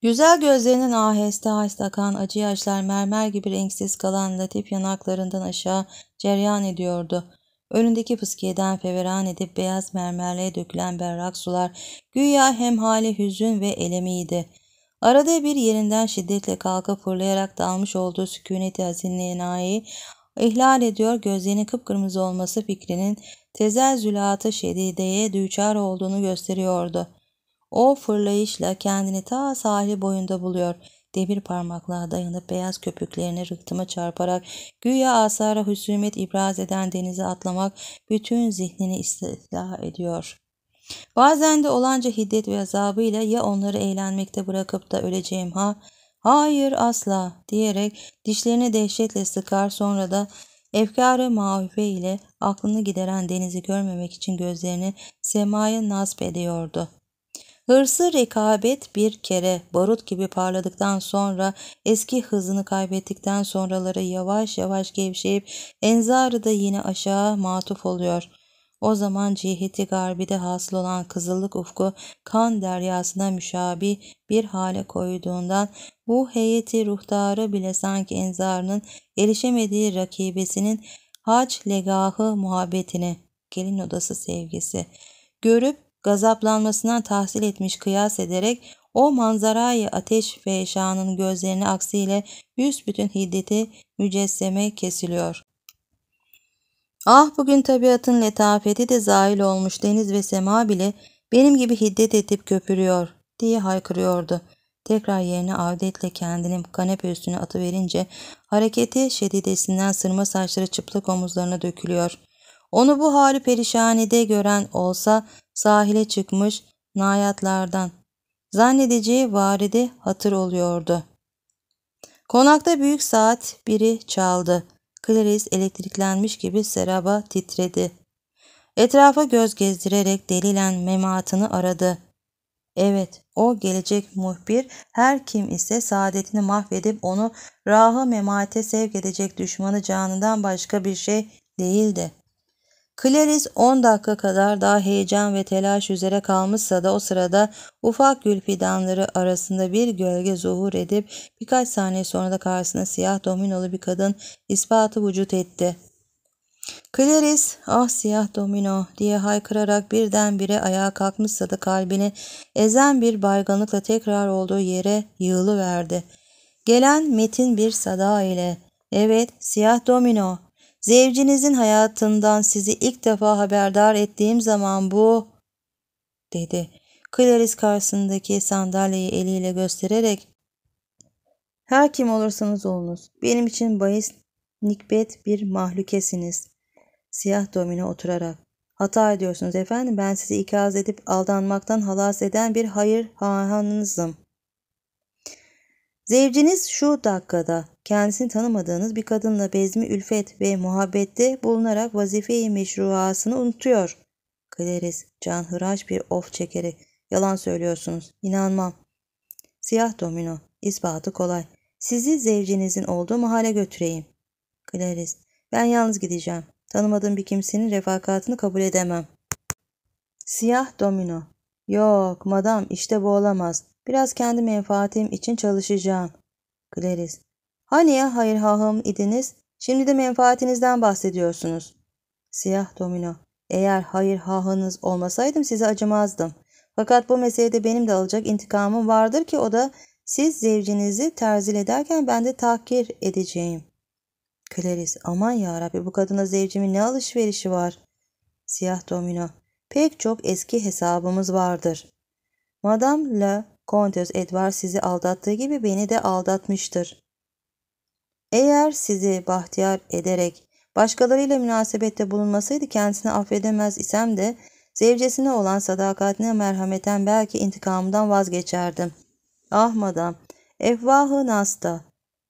Güzel gözlerinin aheste aheste akan acı yaşlar mermer gibi renksiz kalan latif yanaklarından aşağı ceryan ediyordu. Önündeki fıskiyeden feveran edip beyaz mermerliğe dökülen berrak sular güya hem hali hüzün ve elemiydi. Arada bir yerinden şiddetle kalka fırlayarak dalmış olduğu sükuneti hazinle enayi ihlal ediyor gözlerinin kıpkırmızı olması fikrinin tezel zülatı şedideye düçar olduğunu gösteriyordu.'' O fırlayışla kendini ta sahil boyunda buluyor. Demir parmaklığa dayanıp beyaz köpüklerini rıhtıma çarparak güya asara husumet ibraz eden denize atlamak bütün zihnini istila ediyor. Bazen de olanca hiddet ve azabıyla ya onları eğlenmekte bırakıp da öleceğim ha hayır asla diyerek dişlerini dehşetle sıkar sonra da efkarı mağfife ile aklını gideren denizi görmemek için gözlerini semaya nasp ediyordu. Hırsı rekabet bir kere barut gibi parladıktan sonra eski hızını kaybettikten sonraları yavaş yavaş gevşeyip enzarı da yine aşağı matuf oluyor. O zaman ciheti garbide hasıl olan kızıllık ufku kan deryasına müşabi bir hale koyduğundan bu heyeti ruhtarı bile sanki enzarının erişemediği rakibesinin haç legahı muhabbetini, gelin odası sevgisi görüp Gazaplanmasından tahsil etmiş kıyas ederek o manzarayı ateş ve şanın gözlerine aksiyle büsbütün hiddeti mücesseme kesiliyor. Ah bugün tabiatın letafeti de zahil olmuş deniz ve sema bile benim gibi hiddet edip köpürüyor diye haykırıyordu. Tekrar yerine avdetle kendini kanepe üstüne atıverince hareketi şedidesinden sırma saçları çıplak omuzlarına dökülüyor. Onu bu hali perişanide gören olsa sahile çıkmış nayatlardan. Zannedeceği varidi hatır oluyordu. Konakta büyük saat biri çaldı. Clarice elektriklenmiş gibi seraba titredi. Etrafa göz gezdirerek delilen mematını aradı. Evet, o gelecek muhbir her kim ise saadetini mahvedip onu rahı memate sevk edecek düşmanı canından başka bir şey değildi. Clarice 10 dakika kadar daha heyecan ve telaş üzere kalmışsa da o sırada ufak gül fidanları arasında bir gölge zuhur edip birkaç saniye sonra da karşısına siyah dominolu bir kadın ispatı vücut etti. Clarice ah siyah domino diye haykırarak birdenbire ayağa kalkmışsa da kalbini ezen bir baygınlıkla tekrar olduğu yere yığılıverdi. Gelen metin bir sada ile evet siyah domino Zevcinizin hayatından sizi ilk defa haberdar ettiğim zaman bu, dedi. Clarice karşısındaki sandalyeyi eliyle göstererek, her kim olursanız olunuz, benim için bahis nikbet bir mahlukesiniz. Siyah domine oturarak, hata ediyorsunuz efendim, ben sizi ikaz edip aldanmaktan halas eden bir hayır hahanınızım. Zevciniz şu dakikada kendisini tanımadığınız bir kadınla bezmi ülfet ve muhabbette bulunarak vazifeyi meşruasını unutuyor. Galeris canhıraş bir of çekerek yalan söylüyorsunuz İnanmam. Siyah domino ispatı kolay. Sizi zevcinizin olduğu mahalle götüreyim. Galeris ben yalnız gideceğim. Tanımadığım bir kimsenin refakatini kabul edemem. Siyah domino Yok madam işte bu olamaz. Biraz kendi menfaatim için çalışacağım. Gleris Hani ya hayırhahım idiniz, şimdi de menfaatinizden bahsediyorsunuz. Siyah domino, eğer hayırhahınız olmasaydım size acımazdım. Fakat bu meselede benim de alacak intikamım vardır ki o da siz zevcinizi terzil ederken ben de tahkir edeceğim. Clarice, aman ya Rabbi, bu kadına zevcimin ne alışverişi var. Siyah domino, pek çok eski hesabımız vardır. Madame la Contes Edward sizi aldattığı gibi beni de aldatmıştır. Eğer sizi bahtiyar ederek başkalarıyla münasebette bulunmasaydı kendisini affedemez isem de zevcesine olan sadakatine merhameten belki intikamından vazgeçerdim. Ah madam, efvahı nasta,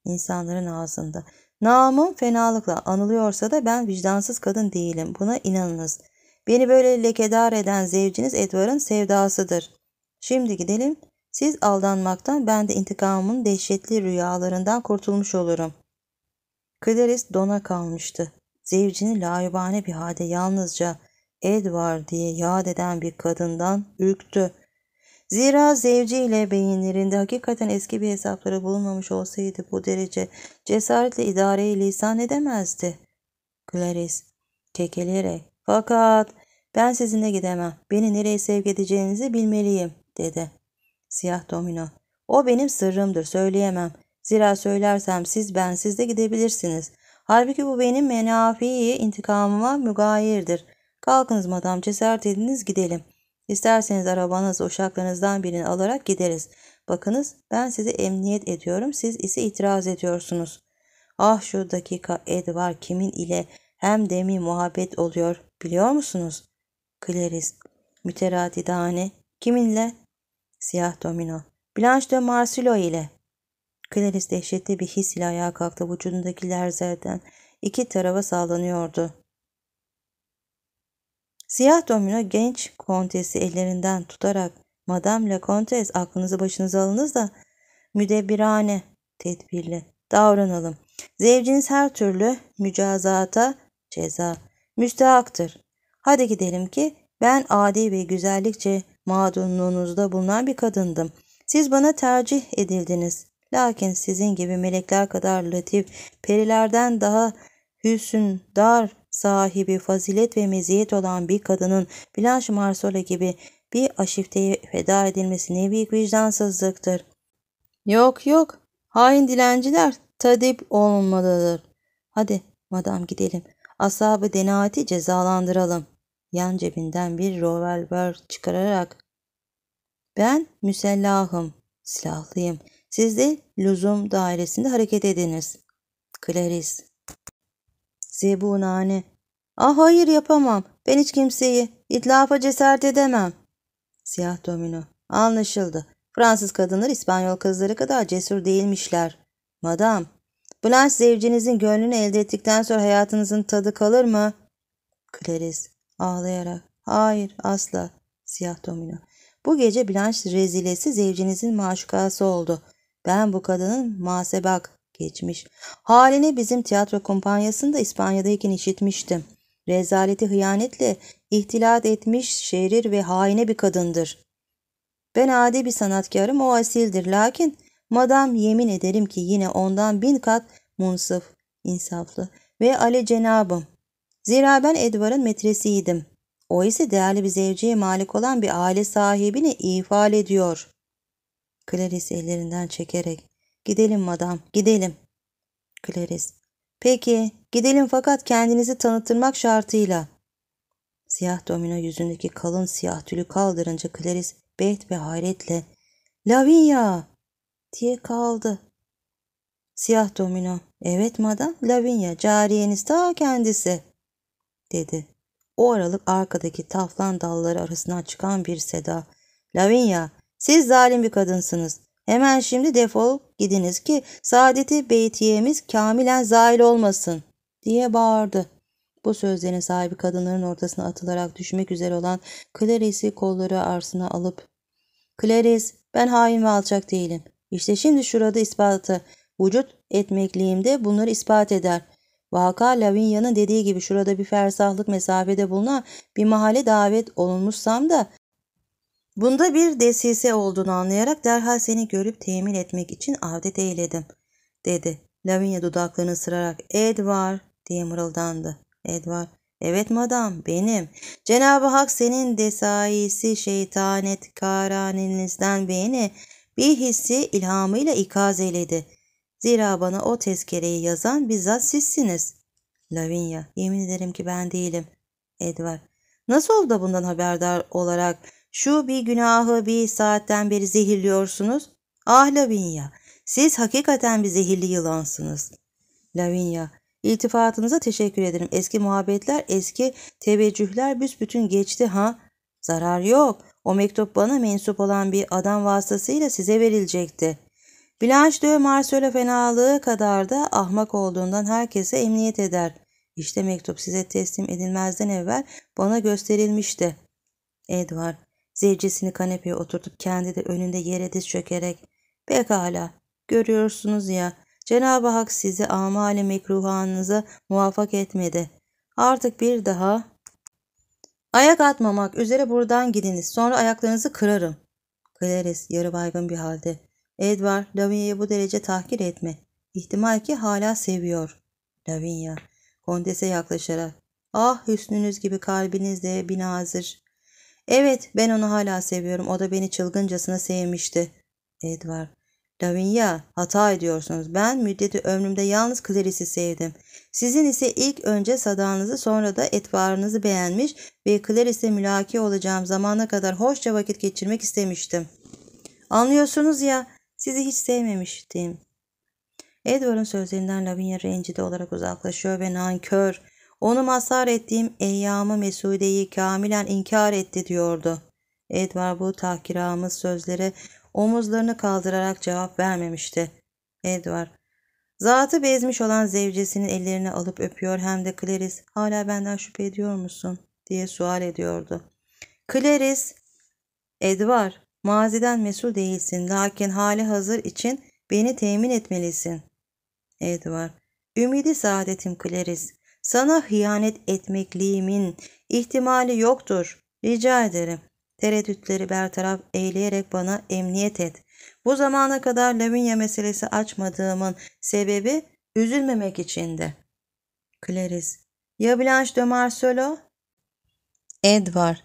insanların ağzında. Namım fenalıkla anılıyorsa da ben vicdansız kadın değilim, buna inanınız. Beni böyle lekedar eden zevciniz Edward'ın sevdasıdır. Şimdi gidelim, siz aldanmaktan ben de intikamımın dehşetli rüyalarından kurtulmuş olurum. Clarice dona kalmıştı. Zevcini layıbane bir halde yalnızca Edward diye yad eden bir kadından ürktü. Zira zevciyle beyinlerinde hakikaten eski bir hesapları bulunmamış olsaydı bu derece cesaretle idareyi lisan edemezdi. Clarice kekeleyerek fakat ben sizinle gidemem. Beni nereye sevk edeceğinizi bilmeliyim dedi. Siyah domino. O benim sırrımdır söyleyemem. Zira söylersem siz bensiz de gidebilirsiniz. Halbuki bu benim menafiyi intikamıma mügayirdir. Kalkınız madam cesaret ediniz gidelim. İsterseniz arabanız uşaklarınızdan birini alarak gideriz. Bakınız ben sizi emniyet ediyorum siz ise itiraz ediyorsunuz. Ah şu dakika Edward kimin ile hem demi muhabbet oluyor biliyor musunuz? Clarice müteradidane kiminle? Siyah domino. Blanche de Marsilio ile. Clarice dehşetli bir his ile ayağa kalktı. Vücudundaki lerzerden iki tarafa sağlanıyordu. Siyah domino genç kontesi ellerinden tutarak Madame la Comtesse aklınızı başınıza alınız da müdebbirane tedbirli davranalım. Zevciniz her türlü mücazata ceza müstehaktır. Hadi gidelim ki ben adi ve güzellikçe mağdunluğunuzda bulunan bir kadındım. Siz bana tercih edildiniz. Lakin sizin gibi melekler kadar latif, perilerden daha hüsün, dar sahibi, fazilet ve meziyet olan bir kadının Blanche Marsola gibi bir aşifteye feda edilmesi ne büyük vicdansızlıktır. Yok yok, hain dilenciler tadip olmalıdır. Hadi madam gidelim, asabı denati cezalandıralım. Yan cebinden bir revolver çıkararak ben müsellahım, silahlıyım. Siz de lüzum dairesinde hareket ediniz. Clarice. Zebunane. Ah hayır yapamam. Ben hiç kimseyi itlafa cesaret edemem. Siyah domino. Anlaşıldı. Fransız kadınlar İspanyol kızları kadar cesur değilmişler. Madam, Blanche zevcinizin gönlünü elde ettikten sonra hayatınızın tadı kalır mı? Clarice ağlayarak. Hayır asla. Siyah domino. Bu gece Blanche rezilesi zevcinizin maşukası oldu. Ben bu kadının muhasebak geçmiş. Halini bizim tiyatro kumpanyasında İspanya'dayken işitmiştim. Rezaleti hıyanetle ihtilat etmiş şerir ve haine bir kadındır. Ben adi bir sanatkarım o asildir lakin madam yemin ederim ki yine ondan bin kat munsıf, insaflı ve Ali Cenabım. Zira ben Edvar'ın metresiydim. O ise değerli bir zevciye malik olan bir aile sahibini ifade ediyor. Clarice ellerinden çekerek gidelim madam gidelim. Clarice peki gidelim fakat kendinizi tanıttırmak şartıyla. Siyah domino yüzündeki kalın siyah tülü kaldırınca Clarice beyt ve hayretle Lavinia diye kaldı. Siyah domino evet madam Lavinia cariyeniz ta kendisi dedi. O aralık arkadaki taflan dalları arasından çıkan bir seda. Lavinia siz zalim bir kadınsınız. Hemen şimdi defol gidiniz ki saadeti beytiyemiz kamilen zail olmasın diye bağırdı. Bu sözlerin sahibi kadınların ortasına atılarak düşmek üzere olan Clarice'i kolları arsına alıp Clarice ben hain ve alçak değilim. İşte şimdi şurada ispatı. Vücut etmekliğimde bunları ispat eder. Vaka Lavinia'nın dediği gibi şurada bir fersahlık mesafede bulunan bir mahalle davet olunmuşsam da Bunda bir desise olduğunu anlayarak derhal seni görüp temin etmek için avdet eyledim, dedi. Lavinia dudaklarını ısırarak Edward diye mırıldandı. Edward, evet madam benim. Cenab-ı Hak senin desaisi şeytanet karanenizden beni bir hissi ilhamıyla ikaz eyledi. Zira bana o tezkereyi yazan bizzat sizsiniz. Lavinia, yemin ederim ki ben değilim. Edward, nasıl oldu bundan haberdar olarak şu bir günahı bir saatten beri zehirliyorsunuz. Ah Lavinia, siz hakikaten bir zehirli yılansınız. Lavinia, iltifatınıza teşekkür ederim. Eski muhabbetler, eski teveccühler büsbütün geçti ha. Zarar yok. O mektup bana mensup olan bir adam vasıtasıyla size verilecekti. Blanche de Marcelo fenalığı kadar da ahmak olduğundan herkese emniyet eder. İşte mektup size teslim edilmezden evvel bana gösterilmişti. Edward, Zevcesini kanepeye oturtup kendi de önünde yere diz çökerek ''Pekala, görüyorsunuz ya, Cenab-ı Hak sizi amale mekruhanınıza muvaffak etmedi. Artık bir daha ayak atmamak üzere buradan gidiniz, sonra ayaklarınızı kırarım.'' Clarice yarı baygın bir halde. Edward, Lavinia'yı bu derece tahkir etme. İhtimal ki hala seviyor. Lavinia, kondese yaklaşarak. Ah hüsnünüz gibi kalbinizde bir nazır. Evet ben onu hala seviyorum. O da beni çılgıncasına sevmişti. Edward. Lavinia hata ediyorsunuz. Ben müddeti ömrümde yalnız Clarice'i sevdim. Sizin ise ilk önce sadanınızı sonra da etvarınızı beğenmiş ve Clarice'le mülaki olacağım zamana kadar hoşça vakit geçirmek istemiştim. Anlıyorsunuz ya sizi hiç sevmemiştim. Edward'ın sözlerinden Lavinia rencide olarak uzaklaşıyor ve nankör onu masar ettiğim eyyamı mesudeyi kamilen inkar etti diyordu. Edward bu tahkiramız sözlere omuzlarını kaldırarak cevap vermemişti. Edward, zatı bezmiş olan zevcesinin ellerini alıp öpüyor hem de Clarice, hala benden şüphe ediyor musun? diye sual ediyordu. Clarice, Edward, maziden mesul değilsin lakin hali hazır için beni temin etmelisin. Edward, ümidi saadetim Clarice, sana hıyanet etmekliğimin ihtimali yoktur. Rica ederim. Tereddütleri bertaraf eyleyerek bana emniyet et. Bu zamana kadar Lavinia meselesi açmadığımın sebebi üzülmemek içindi. Clarice. Ya Blanche de Marcelo? Edward.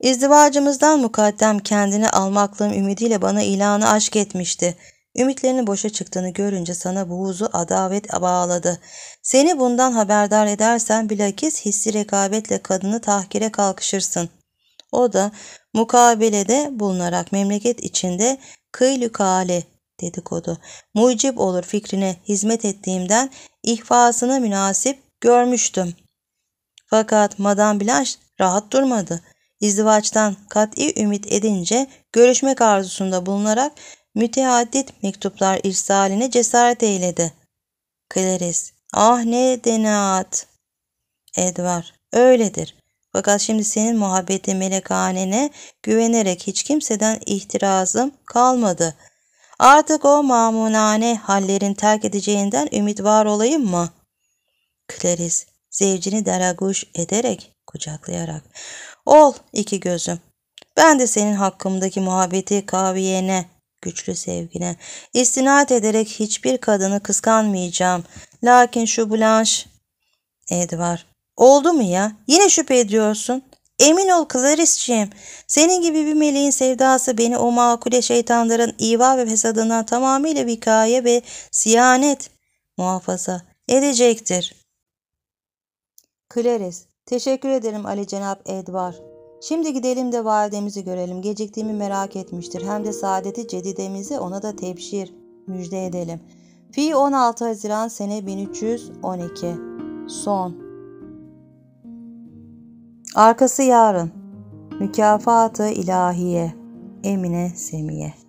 İzdivacımızdan mukaddem kendini almaklığım ümidiyle bana ilanı aşk etmişti. Ümitlerini boşa çıktığını görünce sana buğuzu adavet bağladı. Seni bundan haberdar edersen bilakis hissi rekabetle kadını tahkire kalkışırsın. O da mukabelede bulunarak memleket içinde kıylükale dedikodu. Mucib olur fikrine hizmet ettiğimden ihfasını münasip görmüştüm. Fakat Madame Blanche rahat durmadı. İzdivaçtan kat'i ümit edince görüşmek arzusunda bulunarak müteaddit mektuplar irsaline cesaret eyledi. Clarice, ah ne denaat. Edward. öyledir. Fakat şimdi senin muhabbeti melekhanene güvenerek hiç kimseden ihtirazım kalmadı. Artık o mamunane hallerin terk edeceğinden ümit var olayım mı? Clarice, zevcini deraguş ederek, kucaklayarak. Ol iki gözüm. Ben de senin hakkımdaki muhabbeti kaviyene güçlü sevgine. İstinat ederek hiçbir kadını kıskanmayacağım. Lakin şu Blanche... Edvar. Oldu mu ya? Yine şüphe ediyorsun. Emin ol Clarice'ciğim. Senin gibi bir meleğin sevdası beni o makule şeytanların iva ve fesadından tamamıyla vikaye ve siyanet muhafaza edecektir. Clarice, teşekkür ederim Ali Cenap Edvar. Şimdi gidelim de validemizi görelim. Geciktiğimi merak etmiştir. Hem de saadeti cedidemizi ona da tebşir, müjde edelim. Fi 16 Haziran sene 1312. Son. Arkası yarın. Mükafatı ilahiye. Emine Semiye.